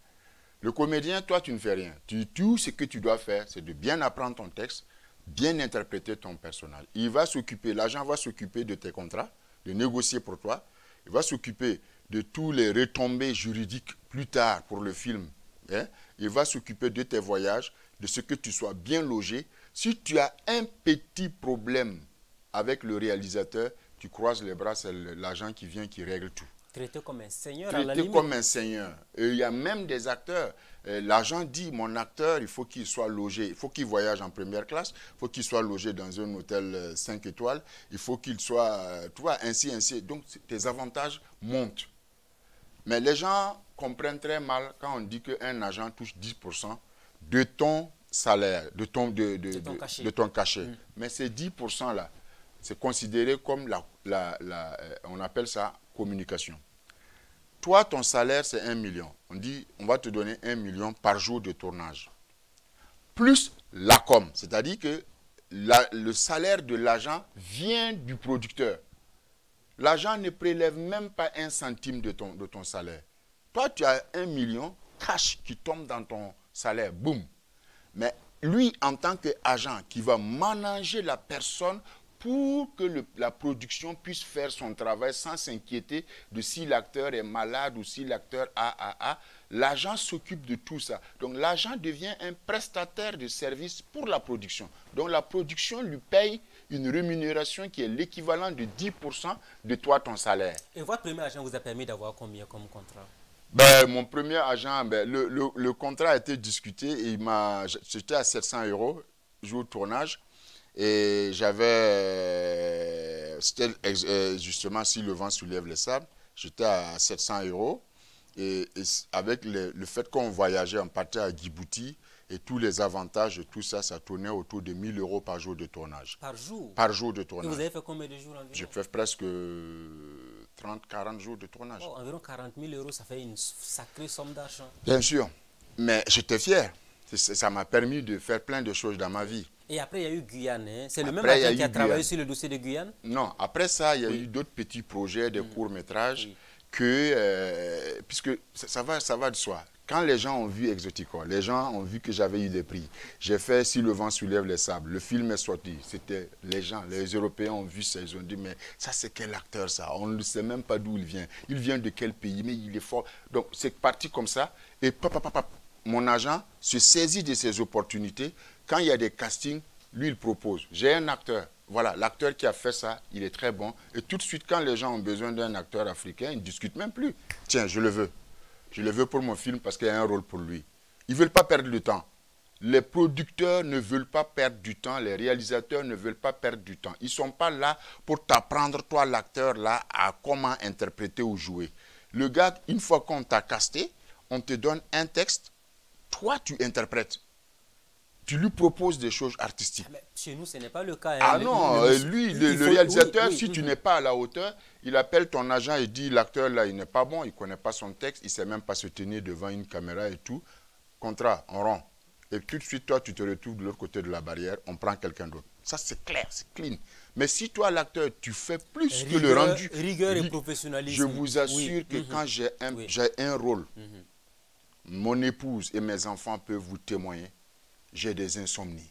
Le comédien, toi, tu ne fais rien. Tu, tout ce que tu dois faire, c'est de bien apprendre ton texte, bien interpréter ton personnage. Il va s'occuper, l'agent va s'occuper de tes contrats, de négocier pour toi. Il va s'occuper de tous les retombées juridiques plus tard pour le film. Hein. Il va s'occuper de tes voyages, de ce que tu sois bien logé. Si tu as un petit problème avec le réalisateur, tu croises les bras, c'est l'agent qui vient qui règle tout. Traité comme un seigneur. à la comme un seigneur. il y a même des acteurs. Euh, l'agent dit, mon acteur, il faut qu'il soit logé, il faut qu'il voyage en première classe, il faut qu'il soit logé dans un hôtel 5 euh, étoiles, il faut qu'il soit, euh, tu vois, ainsi, ainsi. Donc, tes avantages montent. Mais les gens comprennent très mal quand on dit qu'un agent touche 10% de ton salaire, de ton, de, de, de, ton cachet. Mm. Mais ces 10%-là, c'est considéré comme la, la, on appelle ça communication. Toi, ton salaire, c'est 1 million. On dit, on va te donner 1 million par jour de tournage. Plus la com, c'est-à-dire que le salaire de l'agent vient du producteur. L'agent ne prélève même pas un centime de ton, de ton salaire. Toi, tu as 1 million cash qui tombe dans ton salaire. Boum. Mais lui, en tant qu'agent qui va manager la personne pour que la production puisse faire son travail sans s'inquiéter de si l'acteur est malade ou si l'acteur a, a, a. L'agent s'occupe de tout ça. Donc l'agent devient un prestataire de service pour la production. Donc la production lui paye une rémunération qui est l'équivalent de 10% de toi, ton salaire. Et votre premier agent vous a permis d'avoir combien comme contrat ben, mon premier agent, ben, le, contrat a été discuté et c'était à 700 euros jour tournage. Et j'avais, euh, euh, justement si le vent soulève les sables, j'étais à 700 euros. Et, avec le, fait qu'on voyageait, on partait à Djibouti et tous les avantages et tout ça, ça tournait autour de 1000 euros par jour de tournage. Par jour Par jour de tournage. Et vous avez fait combien de jours J'ai fait presque 30, 40 jours de tournage. Oh, environ 40 000 euros, ça fait une sacrée somme d'argent. Bien sûr. Mais j'étais fier ça m'a permis de faire plein de choses dans ma vie. Et après, il y a eu Guyane. Hein. C'est le même agent qui a travaillé sur le dossier de Guyane Non, après ça, il y a eu d'autres petits projets, de mm. courts-métrages, que, euh, puisque ça, va, ça va de soi. Quand les gens ont vu Exotico, les gens ont vu que j'avais eu des prix. J'ai fait Si le vent soulève les sables. Le film est sorti. C'était les gens, les Européens ont vu ça. Ils ont dit, mais ça, c'est quel acteur ça On ne sait même pas d'où il vient. Il vient de quel pays, mais il est fort. Donc, c'est parti comme ça. Et papa papa mon agent se saisit de ces opportunités. Quand il y a des castings, lui, il propose. J'ai un acteur. Voilà, l'acteur qui a fait ça, il est très bon. Et tout de suite, quand les gens ont besoin d'un acteur africain, ils ne discutent même plus. Tiens, je le veux. Je le veux pour mon film parce qu'il y a un rôle pour lui. Ils ne veulent pas perdre le temps. Les producteurs ne veulent pas perdre du temps, les réalisateurs ne veulent pas perdre du temps. Ils ne sont pas là pour t'apprendre, toi, l'acteur, là, à comment interpréter ou jouer. Le gars, une fois qu'on t'a casté, on te donne un texte, toi tu interprètes. Tu lui proposes des choses artistiques. chez nous, ce n'est pas le cas. Hein. Ah non, euh, lui, le, réalisateur, si tu n'es pas à la hauteur, il appelle ton agent et dit l'acteur là, il n'est pas bon, il ne connaît pas son texte, il ne sait même pas se tenir devant une caméra et tout. Contrat, on rend. Et tout de suite, toi, tu te retrouves de l'autre côté de la barrière, on prend quelqu'un d'autre. Ça, c'est clair, c'est clean. Mais si toi, l'acteur, tu fais plus que le rendu. Rigueur et professionnalisme. Je vous assure que mhm. quand j'ai un, rôle, mhm. Mon épouse et mes enfants peuvent vous témoigner. J'ai des insomnies.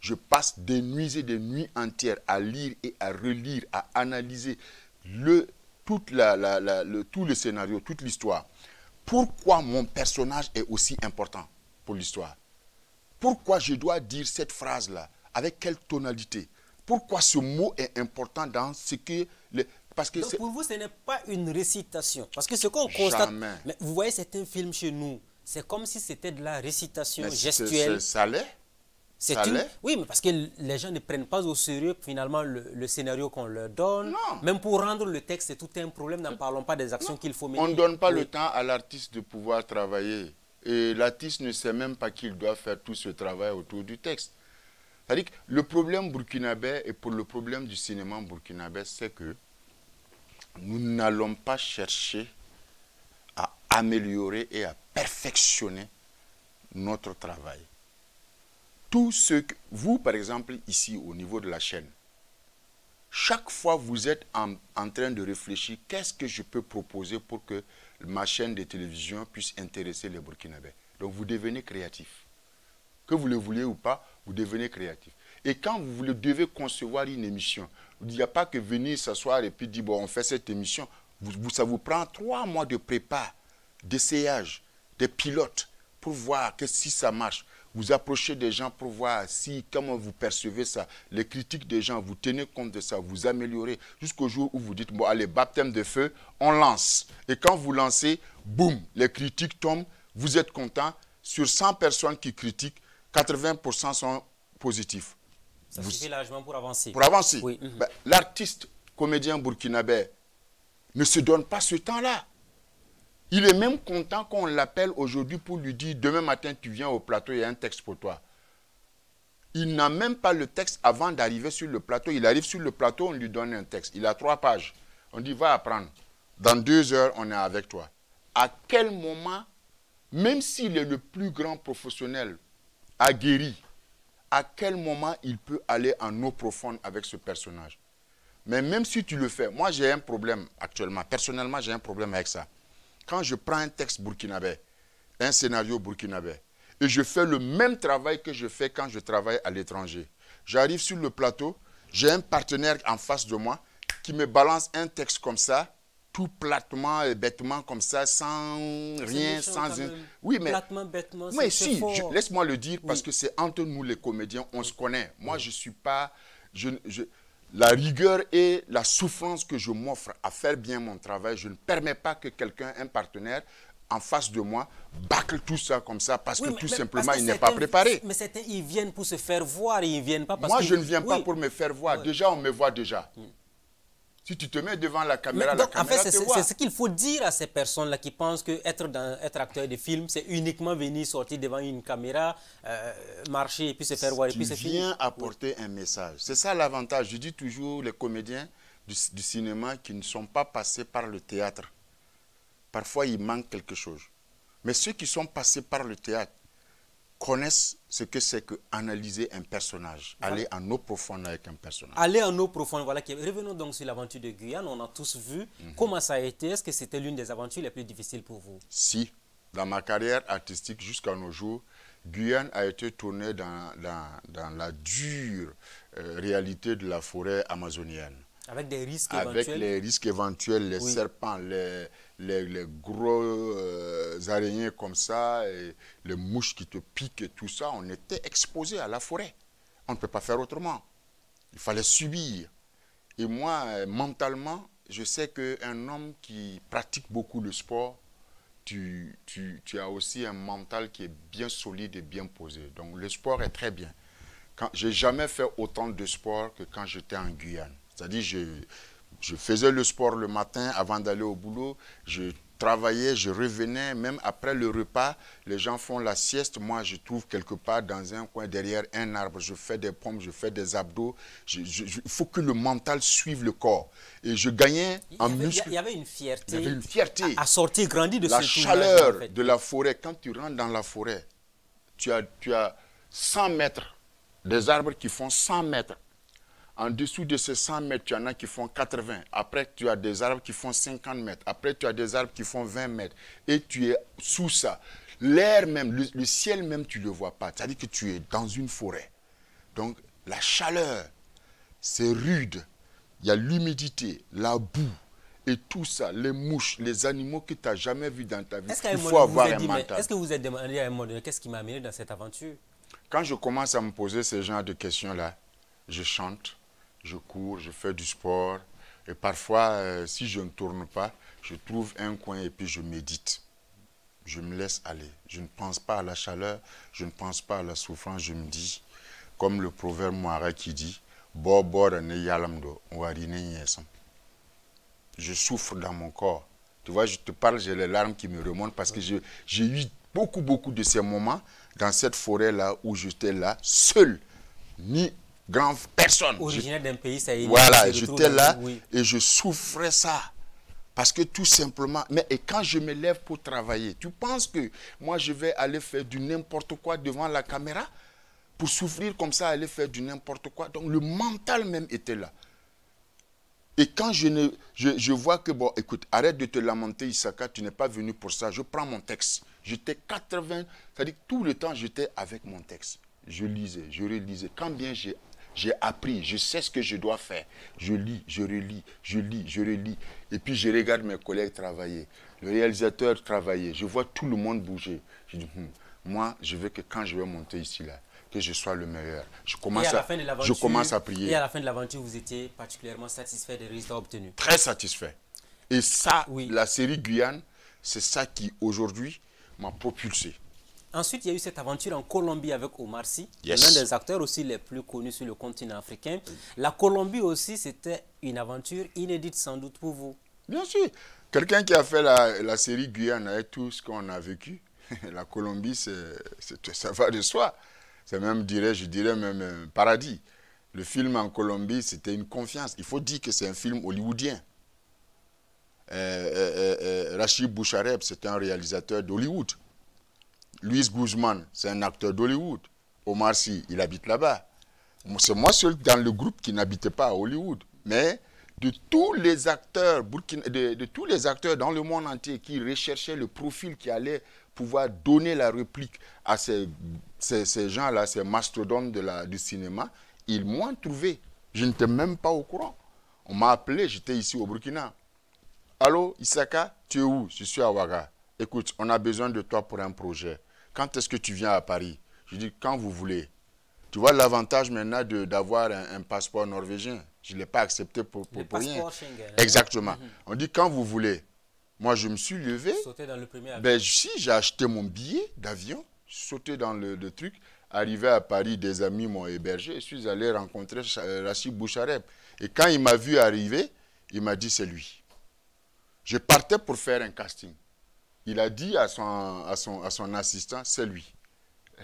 Je passe des nuits et des nuits entières à lire et à relire, à analyser le, tout le scénario, toute l'histoire. Pourquoi mon personnage est aussi important pour l'histoire Pourquoi je dois dire cette phrase-là Avec quelle tonalité Pourquoi ce mot est important dans ce que... Le, que Donc pour vous, ce n'est pas une récitation. Parce que ce qu'on constate, vous voyez, c'est un film chez nous. C'est comme si c'était de la récitation mais gestuelle. ça l'est Oui, mais parce que les gens ne prennent pas au sérieux finalement le, scénario qu'on leur donne. Non. Même pour rendre le texte, c'est tout un problème. N'en parlons pas des actions qu'il faut mener. On ne donne pas le temps à l'artiste de pouvoir travailler. Et l'artiste ne sait même pas qu'il doit faire tout ce travail autour du texte. C'est-à-dire que le problème burkinabé et pour le problème du cinéma burkinabé, c'est que nous n'allons pas chercher à améliorer et à perfectionner notre travail. Tout ce que vous, par exemple, ici au niveau de la chaîne, chaque fois vous êtes en, train de réfléchir qu'est-ce que je peux proposer pour que ma chaîne de télévision puisse intéresser les Burkinabés. Donc vous devenez créatif. Que vous le vouliez ou pas, vous devenez créatif. Et quand vous devez concevoir une émission, il n'y a pas que venir s'asseoir et puis dire, bon, on fait cette émission. ça vous prend trois mois de prépa, d'essayage, de pilote, pour voir que si ça marche. Vous approchez des gens pour voir si, comment vous percevez ça. Les critiques des gens, vous tenez compte de ça, vous améliorez. Jusqu'au jour où vous dites, bon, allez, baptême de feu, on lance. Et quand vous lancez, boum, les critiques tombent, vous êtes content. Sur 100 personnes qui critiquent, 80% sont positifs. Ça suffit largement pour avancer. Pour avancer. Ben, mhm. L'artiste comédien burkinabé ne se donne pas ce temps-là. Il est même content qu'on l'appelle aujourd'hui pour lui dire demain matin tu viens au plateau, il y a un texte pour toi. Il n'a même pas le texte avant d'arriver sur le plateau. Il arrive sur le plateau, on lui donne un texte. Il a trois pages. On dit va apprendre. Dans deux heures, on est avec toi. À quel moment, même s'il est le plus grand professionnel, aguerri, à quel moment il peut aller en eau profonde avec ce personnage. Mais même si tu le fais, moi j'ai un problème actuellement. Personnellement, j'ai un problème avec ça. Quand je prends un texte burkinabé, un scénario burkinabé, et je fais le même travail que je fais quand je travaille à l'étranger, j'arrive sur le plateau, j'ai un partenaire en face de moi qui me balance un texte comme ça, tout platement et bêtement comme ça, sans rien, sans... un Oui, mais... Platement, Mais si, laisse-moi le dire, parce que c'est entre nous les comédiens, on se connaît. Moi, je ne suis pas... Je, La rigueur et la souffrance que je m'offre à faire bien mon travail, je ne permets pas que quelqu'un, un partenaire, en face de moi, bâcle tout ça comme ça parce que tout simplement, il n'est pas préparé. Mais certains, ils viennent pour se faire voir, et ils ne viennent pas parce Moi, je ne viens pas pour me faire voir. Déjà, on me voit déjà. Mm. Si tu te mets devant la caméra, la caméra en fait, c'est ce qu'il faut dire à ces personnes-là qui pensent que être, dans, être acteur de film, c'est uniquement venir sortir devant une caméra, euh, marcher et puis se faire voir. Et tu puis viens apporter un message. C'est ça l'avantage. Je dis toujours les comédiens du, du, cinéma qui ne sont pas passés par le théâtre. Parfois, il manque quelque chose. Mais ceux qui sont passés par le théâtre, connaissent ce que c'est que analyser un personnage, aller en eau profonde avec un personnage. Aller en eau profonde, voilà. Revenons donc sur l'aventure de Guyane. On a tous vu mhm. comment ça a été. Est-ce que c'était l'une des aventures les plus difficiles pour vous Si. Dans ma carrière artistique jusqu'à nos jours, Guyane a été tournée dans, dans, dans la dure euh, réalité de la forêt amazonienne. Avec des risques Avec les risques éventuels, les serpents, les, les, gros euh, araignées comme ça, les mouches qui te piquent et tout ça, on était exposé à la forêt. On ne peut pas faire autrement. Il fallait subir. Et moi, euh, mentalement, je sais qu'un homme qui pratique beaucoup de sport, tu, as aussi un mental qui est bien solide et bien posé. Donc le sport est très bien. J'ai jamais fait autant de sport que quand j'étais en Guyane. C'est-à-dire, je faisais le sport le matin avant d'aller au boulot. Je travaillais, je revenais, même après le repas, les gens font la sieste. Moi, je trouve quelque part dans un coin derrière un arbre. Je fais des pompes, je fais des abdos. Il faut que le mental suive le corps. Et je gagnais en muscle. Il y avait une fierté. une fierté. À, sortir grandi de la ce chaleur de la forêt. Quand tu rentres dans la forêt, tu as, tu as 100 mètres, des arbres qui font 100 mètres. En dessous de ces 100 mètres, tu en as qui font 80. Après, tu as des arbres qui font 50 mètres. Après, tu as des arbres qui font 20 mètres. Et tu es sous ça. L'air même, le, ciel même, tu ne le vois pas. C'est-à-dire que tu es dans une forêt. Donc, la chaleur, c'est rude. Il y a l'humidité, la boue. Et tout ça, les mouches, les animaux que tu n'as jamais vus dans ta vie. Il faut avoir un mental. Est-ce que vous êtes demandé à un moment qu'est-ce qui m'a amené dans cette aventure Quand je commence à me poser ce genre de questions-là, je chante, je cours, je fais du sport. Et parfois, euh, si je ne tourne pas, je trouve un coin et puis je médite. Je me laisse aller. Je ne pense pas à la chaleur, je ne pense pas à la souffrance. Je me dis, comme le proverbe Moara qui dit, je souffre dans mon corps. Tu vois, je te parle, j'ai les larmes qui me remontent parce que j'ai eu beaucoup, beaucoup de ces moments dans cette forêt-là où j'étais là, seul, ni grande personne. Originaire d'un pays est. Voilà, j'étais là et je souffrais ça. Parce que tout simplement, mais et quand je me lève pour travailler, tu penses que moi je vais aller faire du n'importe quoi devant la caméra pour souffrir comme ça, aller faire du n'importe quoi. Donc le mental même était là. Et quand je, ne, je, vois que, bon, écoute, arrête de te lamenter, Isaka, tu n'es pas venu pour ça, je prends mon texte. J'étais 80, c'est-à-dire tout le temps, j'étais avec mon texte. Je lisais, je relisais. Quand bien j'ai j'ai appris, je sais ce que je dois faire. Je lis, je relis, je lis, je relis. Et puis je regarde mes collègues travailler, le réalisateur travailler. Je vois tout le monde bouger. Je dis, hmm, moi, je veux que quand je vais monter ici, là, que je sois le meilleur. Je commence, à, je commence à prier. Et à la fin de l'aventure, vous étiez particulièrement satisfait des résultats obtenus Très satisfait. Et ça, la série Guyane, c'est ça qui, aujourd'hui, m'a propulsé. Ensuite, il y a eu cette aventure en Colombie avec Omar Sy, l'un des acteurs aussi les plus connus sur le continent africain. La Colombie aussi, c'était une aventure inédite sans doute pour vous. Bien sûr. Quelqu'un qui a fait la, série Guyane et tout ce qu'on a vécu, la Colombie, c'est ça va de soi. C'est même, dirais, je dirais même euh, paradis. Le film en Colombie, c'était une confiance. Il faut dire que c'est un film hollywoodien. Euh, euh, Rachid Bouchareb, c'est un réalisateur d'Hollywood. Louise Guzman, c'est un acteur d'Hollywood. Omar Sy, il habite là-bas. C'est moi seul dans le groupe qui n'habitait pas à Hollywood. Mais de tous les acteurs de, tous les acteurs dans le monde entier qui recherchaient le profil qui allait pouvoir donner la réplique à ces, gens-là, ces mastodontes de la, du cinéma, ils m'ont trouvé. Je n'étais même pas au courant. On m'a appelé, j'étais ici au Burkina. Allô, Isaka, tu es où Je suis à Ouaga. Écoute, on a besoin de toi pour un projet quand est-ce que tu viens à Paris Je dis, quand vous voulez. Tu vois l'avantage maintenant d'avoir un, passeport norvégien. Je ne l'ai pas accepté pour, pour, rien. Exactement. Mhm. On dit, quand vous voulez. Moi, je me suis levé. Sauté dans le premier avion. Ben, si, j'ai acheté mon billet d'avion, sauté dans le, truc. Arrivé à Paris, des amis m'ont hébergé. Je suis allé rencontrer euh, Rachid Bouchareb. Et quand il m'a vu arriver, il m'a dit, c'est lui. Je partais pour faire un casting il a dit à son, à son, assistant, c'est lui.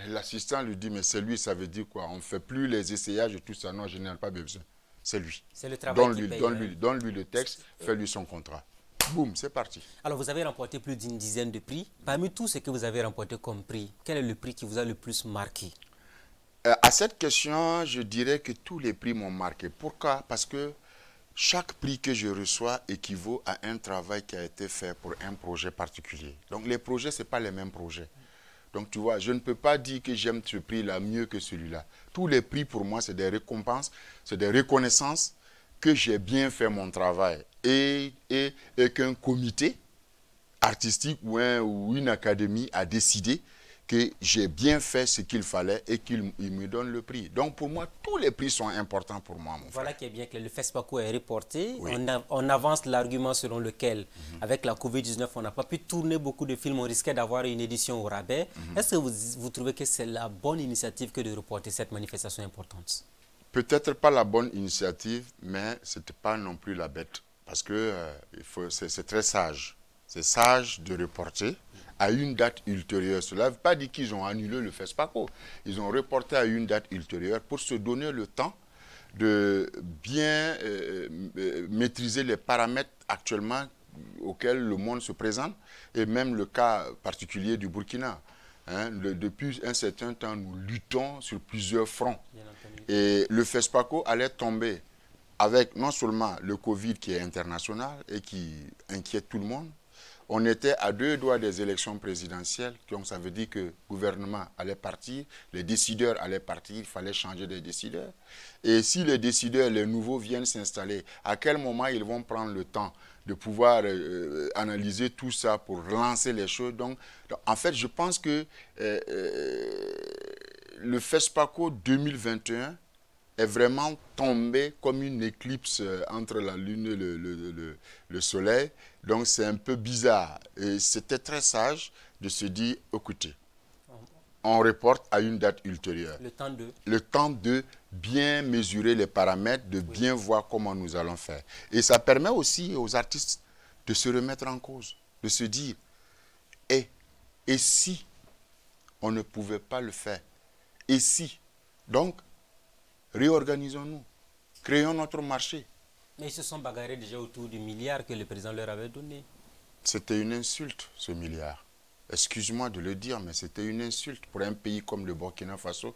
L'assistant lui dit, mais c'est lui, ça veut dire quoi On ne fait plus les essayages et tout ça. Non, je n'ai pas besoin. C'est lui. C'est le travail donne-lui, donne-lui, donne-lui le texte, fais-lui son contrat. Boum, c'est parti. Alors, vous avez remporté plus d'une dizaine de prix. Parmi tout ce que vous avez remporté comme prix, quel est le prix qui vous a le plus marqué euh, À cette question, je dirais que tous les prix m'ont marqué. Pourquoi Parce que chaque prix que je reçois équivaut à un travail qui a été fait pour un projet particulier. Donc les projets, ce n'est pas les mêmes projets. Donc tu vois, je ne peux pas dire que j'aime ce prix-là mieux que celui-là. Tous les prix pour moi, c'est des récompenses, c'est des reconnaissances que j'ai bien fait mon travail. Et, et, et qu'un comité artistique ou, ou une académie a décidé que j'ai bien fait ce qu'il fallait et qu'il me donne le prix. Donc pour moi, tous les prix sont importants pour moi, mon frère. Voilà qui est bien que le FESPACO est reporté. On, avance l'argument selon lequel, mhm. avec la COVID-19, on n'a pas pu tourner beaucoup de films, on risquait d'avoir une édition au rabais. Mhm. Est-ce que vous, trouvez que c'est la bonne initiative que de reporter cette manifestation importante Peut-être pas la bonne initiative, mais ce n'était pas non plus la bête. Parce que euh, c'est très sage. C'est sage de reporter à une date ultérieure. Cela ne veut pas dire qu'ils ont annulé le FESPACO. Ils ont reporté à une date ultérieure pour se donner le temps de bien euh, euh, maîtriser les paramètres actuellement auxquels le monde se présente, et même le cas particulier du Burkina. Hein. depuis un certain temps, nous luttons sur plusieurs fronts. Et le FESPACO allait tomber avec non seulement le Covid qui est international et qui inquiète tout le monde, on était à deux doigts des élections présidentielles, donc ça veut dire que le gouvernement allait partir, les décideurs allaient partir, il fallait changer des décideurs. Et si les décideurs, les nouveaux, viennent s'installer, à quel moment ils vont prendre le temps de pouvoir euh, analyser tout ça pour relancer les choses Donc, en fait, je pense que euh, euh, le FESPACO 2021 est vraiment tombé comme une éclipse euh, entre la Lune et le, le, le, Soleil. Donc c'est un peu bizarre. Et c'était très sage de se dire, écoutez, on reporte à une date ultérieure. Le temps de Le temps de bien mesurer les paramètres, de bien voir comment nous allons faire. Et ça permet aussi aux artistes de se remettre en cause, de se dire, et, eh, et si on ne pouvait pas le faire Et si Donc, Réorganisons-nous. Créons notre marché. Mais ils se sont bagarrés déjà autour du milliard que le président leur avait donné. C'était une insulte, ce milliard. Excuse-moi de le dire, mais c'était une insulte pour un pays comme le Burkina Faso.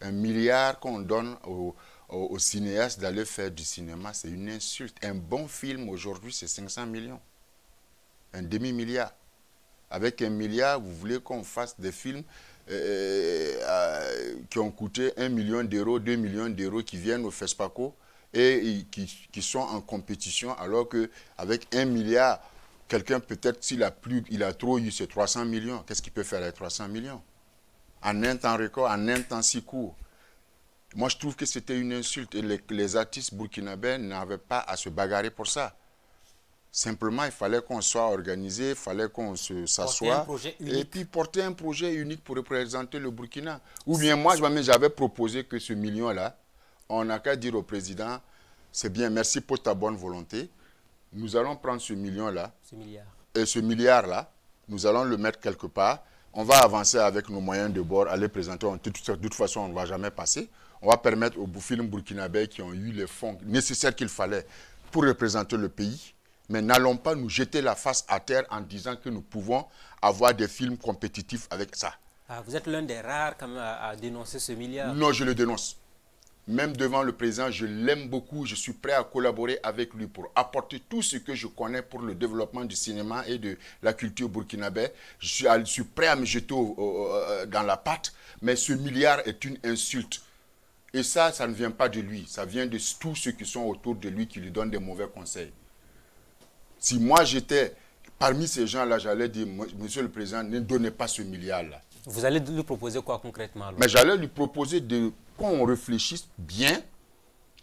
Un milliard qu'on donne aux, cinéastes d'aller faire du cinéma, c'est une insulte. Un bon film aujourd'hui, c'est 500 millions. Un demi-milliard. Avec un milliard, vous voulez qu'on fasse des films euh, euh, qui ont coûté 1 million d'euros, 2 millions d'euros, qui viennent au FESPACO et qui, sont en compétition, alors qu'avec 1 milliard, quelqu'un peut-être s'il a plus, il a trop eu ses 300 millions, qu'est-ce qu'il peut faire avec 300 millions En un temps record, en un temps si court. Moi, je trouve que c'était une insulte et les, artistes burkinabés n'avaient pas à se bagarrer pour ça. Simplement, il fallait qu'on soit organisé, il fallait qu'on s'assoie et puis porter un projet unique pour représenter le Burkina. Ou bien moi, j'avais proposé que ce million-là, on n'a qu'à dire au président, c'est bien, merci pour ta bonne volonté, nous allons prendre ce million-là, et ce milliard-là, nous allons le mettre quelque part, on va avancer avec nos moyens de bord, aller présenter, de toute façon, on ne va jamais passer, on va permettre aux films burkinabés qui ont eu les fonds nécessaires qu'il fallait pour représenter le pays, mais n'allons pas nous jeter la face à terre en disant que nous pouvons avoir des films compétitifs avec ça. Ah, vous êtes l'un des rares à, dénoncer ce milliard. Non, je le dénonce. Même devant le président, je l'aime beaucoup. Je suis prêt à collaborer avec lui pour apporter tout ce que je connais pour le développement du cinéma et de la culture burkinabé. Je suis, prêt à me jeter euh, dans la patte, mais ce milliard est une insulte. Et ça, ça ne vient pas de lui. Ça vient de tous ceux qui sont autour de lui qui lui donnent des mauvais conseils. Si moi j'étais parmi ces gens-là, j'allais dire, Monsieur le Président, ne donnez pas ce milliard-là. Vous allez lui proposer quoi concrètement Mais j'allais lui proposer de qu'on réfléchisse bien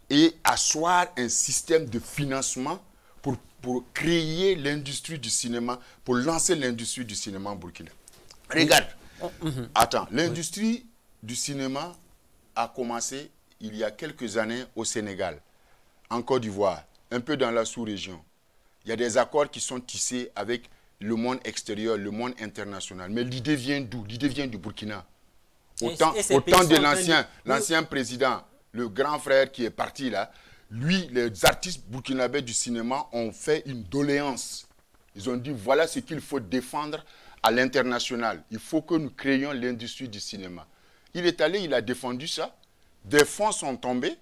et asseoir un système de financement pour, créer l'industrie du cinéma, pour lancer l'industrie du cinéma en Burkina. Regarde, oh, oh, oh, attends, l'industrie du cinéma a commencé il y a quelques années au Sénégal, en Côte d'Ivoire, un peu dans la sous-région. Il y a des accords qui sont tissés avec le monde extérieur, le monde international. Mais l'idée vient d'où L'idée vient du Burkina. Au temps, de l'ancien président, le grand frère qui est parti là, lui, les artistes burkinabés du cinéma ont fait une doléance. Ils ont dit voilà ce qu'il faut défendre à l'international. Il faut que nous créions l'industrie du cinéma. Il est allé, il a défendu ça. Des fonds sont tombés.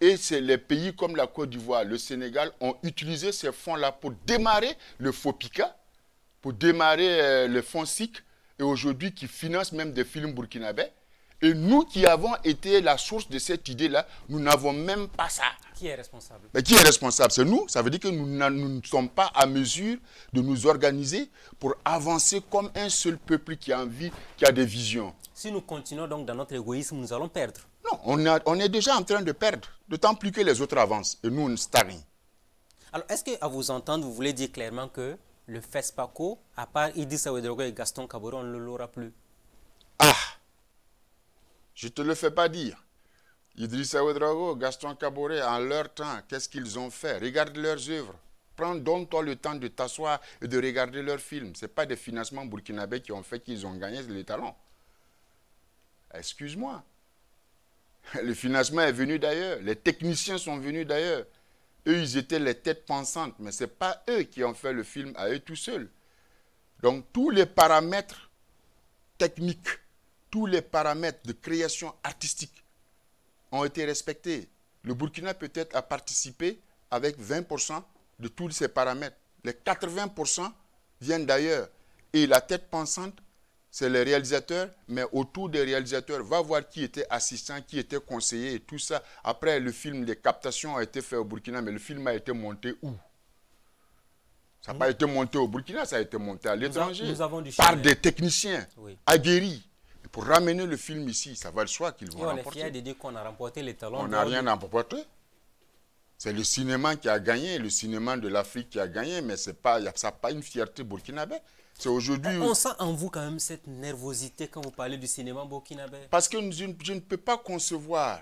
Et c'est les pays comme la Côte d'Ivoire, le Sénégal ont utilisé ces fonds-là pour démarrer le FOPICA, pour démarrer euh, le fonds et aujourd'hui qui finance même des films burkinabés. Et nous qui avons été la source de cette idée-là, nous n'avons même pas ça. Qui est responsable Mais Qui est responsable C'est nous. Ça veut dire que nous, ne sommes pas à mesure de nous organiser pour avancer comme un seul peuple qui a envie, qui a des visions. Si nous continuons donc dans notre égoïsme, nous allons perdre. Non, on, on est déjà en train de perdre, d'autant plus que les autres avancent et nous, on stagne. Alors, est-ce qu'à vous entendre, vous voulez dire clairement que le FESPACO, à part Idi Wedrogo et Gaston Kabore, on ne l'aura plus Ah je ne te le fais pas dire. Idrissa Ouedraogo, Gaston Caboret, en leur temps, qu'est-ce qu'ils ont fait Regarde leurs œuvres. Prends donc toi le temps de t'asseoir et de regarder leurs films. Ce n'est pas des financements burkinabés qui ont fait qu'ils ont gagné les talents. Excuse-moi. Le financement est venu d'ailleurs. Les techniciens sont venus d'ailleurs. Eux, ils étaient les têtes pensantes, mais ce n'est pas eux qui ont fait le film à eux tout seuls. Donc tous les paramètres techniques tous les paramètres de création artistique ont été respectés. Le Burkina peut-être a participé avec 20% de tous ces paramètres. Les 80% viennent d'ailleurs. Et la tête pensante, c'est les réalisateurs, mais autour des réalisateurs, va voir qui était assistant, qui était conseiller et tout ça. Après, le film, les captations ont été fait au Burkina, mais le film a été monté où Ça n'a pas été monté au Burkina, ça a été monté à l'étranger. Par des techniciens aguerris pour ramener le film ici, ça va le choix qu'ils vont On est de dire qu'on a remporté les talents. On n'a rien remporté. C'est le cinéma qui a gagné, le cinéma de l'Afrique qui a gagné, mais c'est pas, pas une fierté burkinabé. C'est aujourd'hui. On, sent en vous quand même cette nervosité quand vous parlez du cinéma burkinabé. Parce que je, ne peux pas concevoir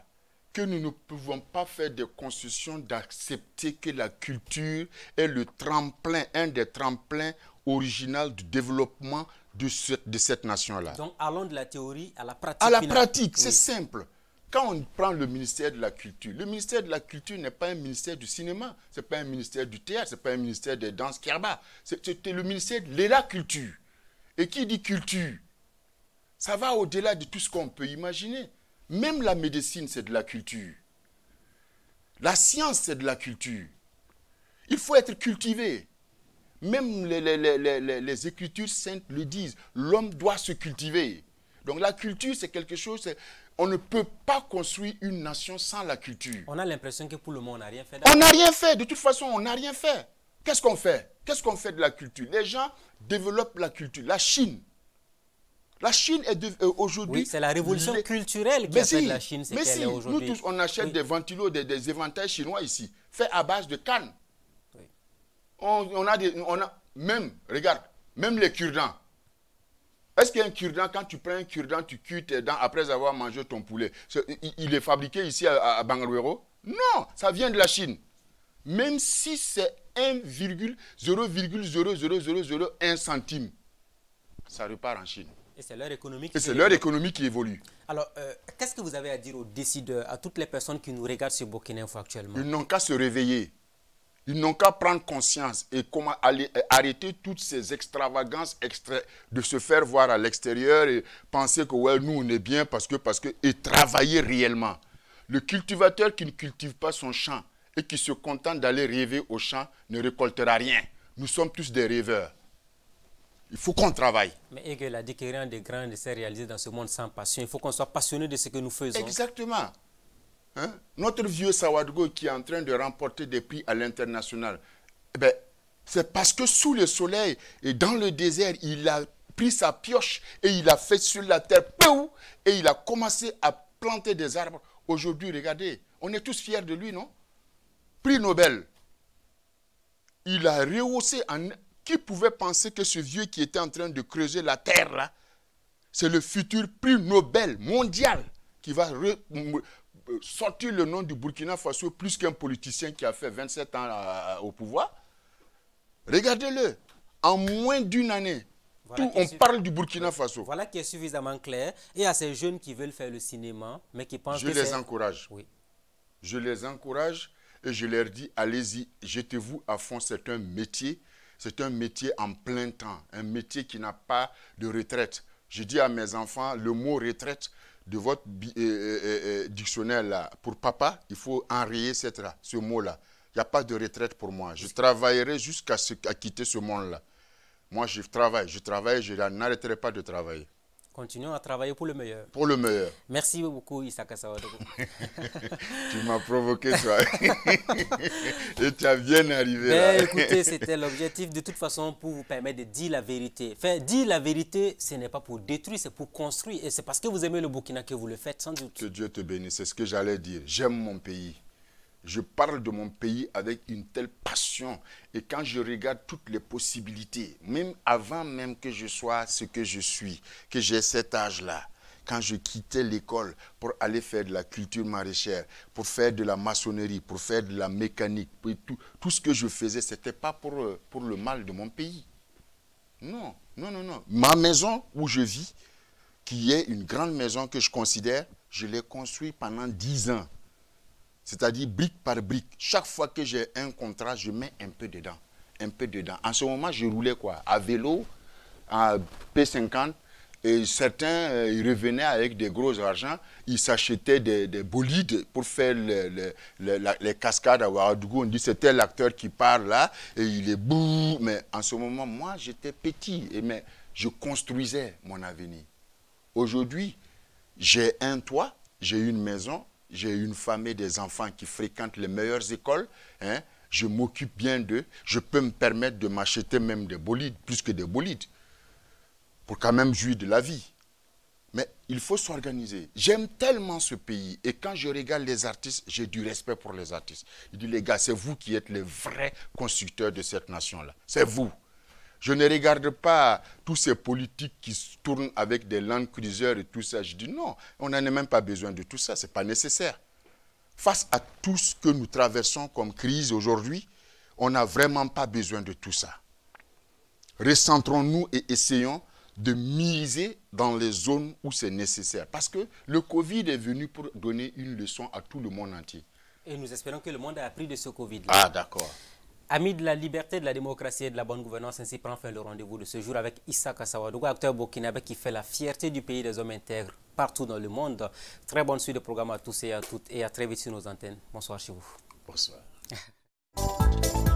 que nous ne pouvons pas faire des concessions d'accepter que la culture est le tremplin, un des tremplins original du développement de, cette nation-là. Donc allons de la théorie à la pratique. À la pratique, c'est simple. Quand on prend le ministère de la Culture, le ministère de la Culture n'est pas un ministère du cinéma, ce n'est pas un ministère du théâtre, ce n'est pas un ministère des danses kerba. C'est le ministère de la culture. Et qui dit culture Ça va au-delà de tout ce qu'on peut imaginer. Même la médecine, c'est de la culture. La science, c'est de la culture. Il faut être cultivé. Même les, les, les, les Écritures saintes le disent, l'homme doit se cultiver. Donc la culture, c'est quelque chose, on ne peut pas construire une nation sans la culture. On a l'impression que pour le moment, on n'a rien fait. On n'a rien fait, de toute façon, on n'a rien fait. Qu'est-ce qu'on fait Qu'est-ce qu'on fait de la culture Les gens développent la culture. La Chine, la Chine est euh, aujourd'hui. c'est la révolution culturelle qui fait la Chine. mais si, nous tous, on achète des ventilos, des, des éventails chinois ici, faits à base de canne on, a des, on a, même, regarde, même les cure-dents. Est-ce qu'un cure-dent, quand tu prends un cure-dent, tu cures tes dents après avoir mangé ton poulet il, est fabriqué ici à, à Bangalore Non, ça vient de la Chine. Même si c'est 1,001 centime, ça repart en Chine. Et c'est leur économie qui, Et évolue. Leur économie qui évolue. Alors, euh, qu'est-ce que vous avez à dire aux décideurs, euh, à toutes les personnes qui nous regardent sur Burkina actuellement Ils n'ont qu'à se réveiller. Ils n'ont qu'à prendre conscience et comment aller, euh, arrêter toutes ces extravagances de se faire voir à l'extérieur et penser que ouais, nous on est bien parce que, parce que, et travailler réellement. Le cultivateur qui ne cultive pas son champ et qui se contente d'aller rêver au champ ne récoltera rien. Nous sommes tous des rêveurs. Il faut qu'on travaille. Mais Hegel a dit que rien de grand ne s'est réalisé dans ce monde sans passion. Il faut qu'on soit passionné de ce que nous faisons. Exactement. Hein? Notre vieux Sawadgo qui est en train de remporter des prix à l'international, eh ben, c'est parce que sous le soleil et dans le désert, il a pris sa pioche et il a fait sur la terre, et il a commencé à planter des arbres. Aujourd'hui, regardez, on est tous fiers de lui, non Prix Nobel. Il a rehaussé en... Qui pouvait penser que ce vieux qui était en train de creuser la terre, c'est le futur prix Nobel mondial qui va sortir le nom du Burkina Faso plus qu'un politicien qui a fait 27 ans euh, au pouvoir. Regardez-le. En moins d'une année, on parle du Burkina Faso. Voilà qui est suffisamment clair. Et à ces jeunes qui veulent faire le cinéma, mais qui pensent je les encourage. Oui. Je les encourage et je leur dis, allez-y, jetez-vous à fond, c'est un métier. C'est un métier en plein temps, un métier qui n'a pas de retraite. Je dis à mes enfants, le mot retraite, de votre euh, euh, euh, dictionnaire là, pour papa, il faut enrayer cette, ce mot-là. Il n'y a pas de retraite pour moi. Je travaillerai jusqu'à quitter ce monde-là. Moi, je travaille, je travaille, je n'arrêterai pas de travailler. Continuons à travailler pour le meilleur. Pour le meilleur. Merci beaucoup, Isaka Sawadogo. tu m'as provoqué, toi. Et tu as bien arrivé. écoutez, c'était l'objectif de toute façon pour vous permettre de dire la vérité. Enfin, dire la vérité, ce n'est pas pour détruire, c'est pour construire. Et c'est parce que vous aimez le Burkina que vous le faites, sans doute. Que Dieu te bénisse, c'est ce que j'allais dire. J'aime mon pays. Je parle de mon pays avec une telle passion. Et quand je regarde toutes les possibilités, même avant même que je sois ce que je suis, que j'ai cet âge-là, quand je quittais l'école pour aller faire de la culture maraîchère, pour faire de la maçonnerie, pour faire de la mécanique, tout, ce que je faisais, c'était pas pour, euh, pour le mal de mon pays. Non, non, non, non. Ma maison où je vis, qui est une grande maison que je considère, je l'ai construite pendant dix ans. C'est-à-dire brique par brique. Chaque fois que j'ai un contrat, je mets un peu dedans. Un peu dedans. En ce moment, je roulais quoi À vélo, à P50. Et certains euh, ils revenaient avec des gros argents. Ils s'achetaient des, des, bolides pour faire les cascades à Ouagadougou. On dit c'était l'acteur qui parle là et il est boum Mais en ce moment, moi, j'étais petit. Et mais je construisais mon avenir. Aujourd'hui, j'ai un toit, j'ai une maison, j'ai une famille des enfants qui fréquentent les meilleures écoles. Hein, je m'occupe bien d'eux. Je peux me permettre de m'acheter même des bolides, plus que des bolides, pour quand même jouir de la vie. Mais il faut s'organiser. J'aime tellement ce pays. Et quand je regarde les artistes, j'ai du respect pour les artistes. Je dis les gars, c'est vous qui êtes les vrais constructeurs de cette nation-là. C'est vous. Je ne regarde pas tous ces politiques qui tournent avec des langues cruiseurs et tout ça. Je dis non, on n'en a même pas besoin de tout ça, ce n'est pas nécessaire. Face à tout ce que nous traversons comme crise aujourd'hui, on n'a vraiment pas besoin de tout ça. Recentrons-nous et essayons de miser dans les zones où c'est nécessaire. Parce que le Covid est venu pour donner une leçon à tout le monde entier. Et nous espérons que le monde a appris de ce Covid-là. Ah, d'accord. Amis de la liberté, de la démocratie et de la bonne gouvernance, ainsi prend fin le rendez-vous de ce jour avec Issa Kassawadougou, acteur burkinabé qui fait la fierté du pays des hommes intègres partout dans le monde. Très bonne suite de programme à tous et à toutes et à très vite sur nos antennes. Bonsoir chez vous. Bonsoir.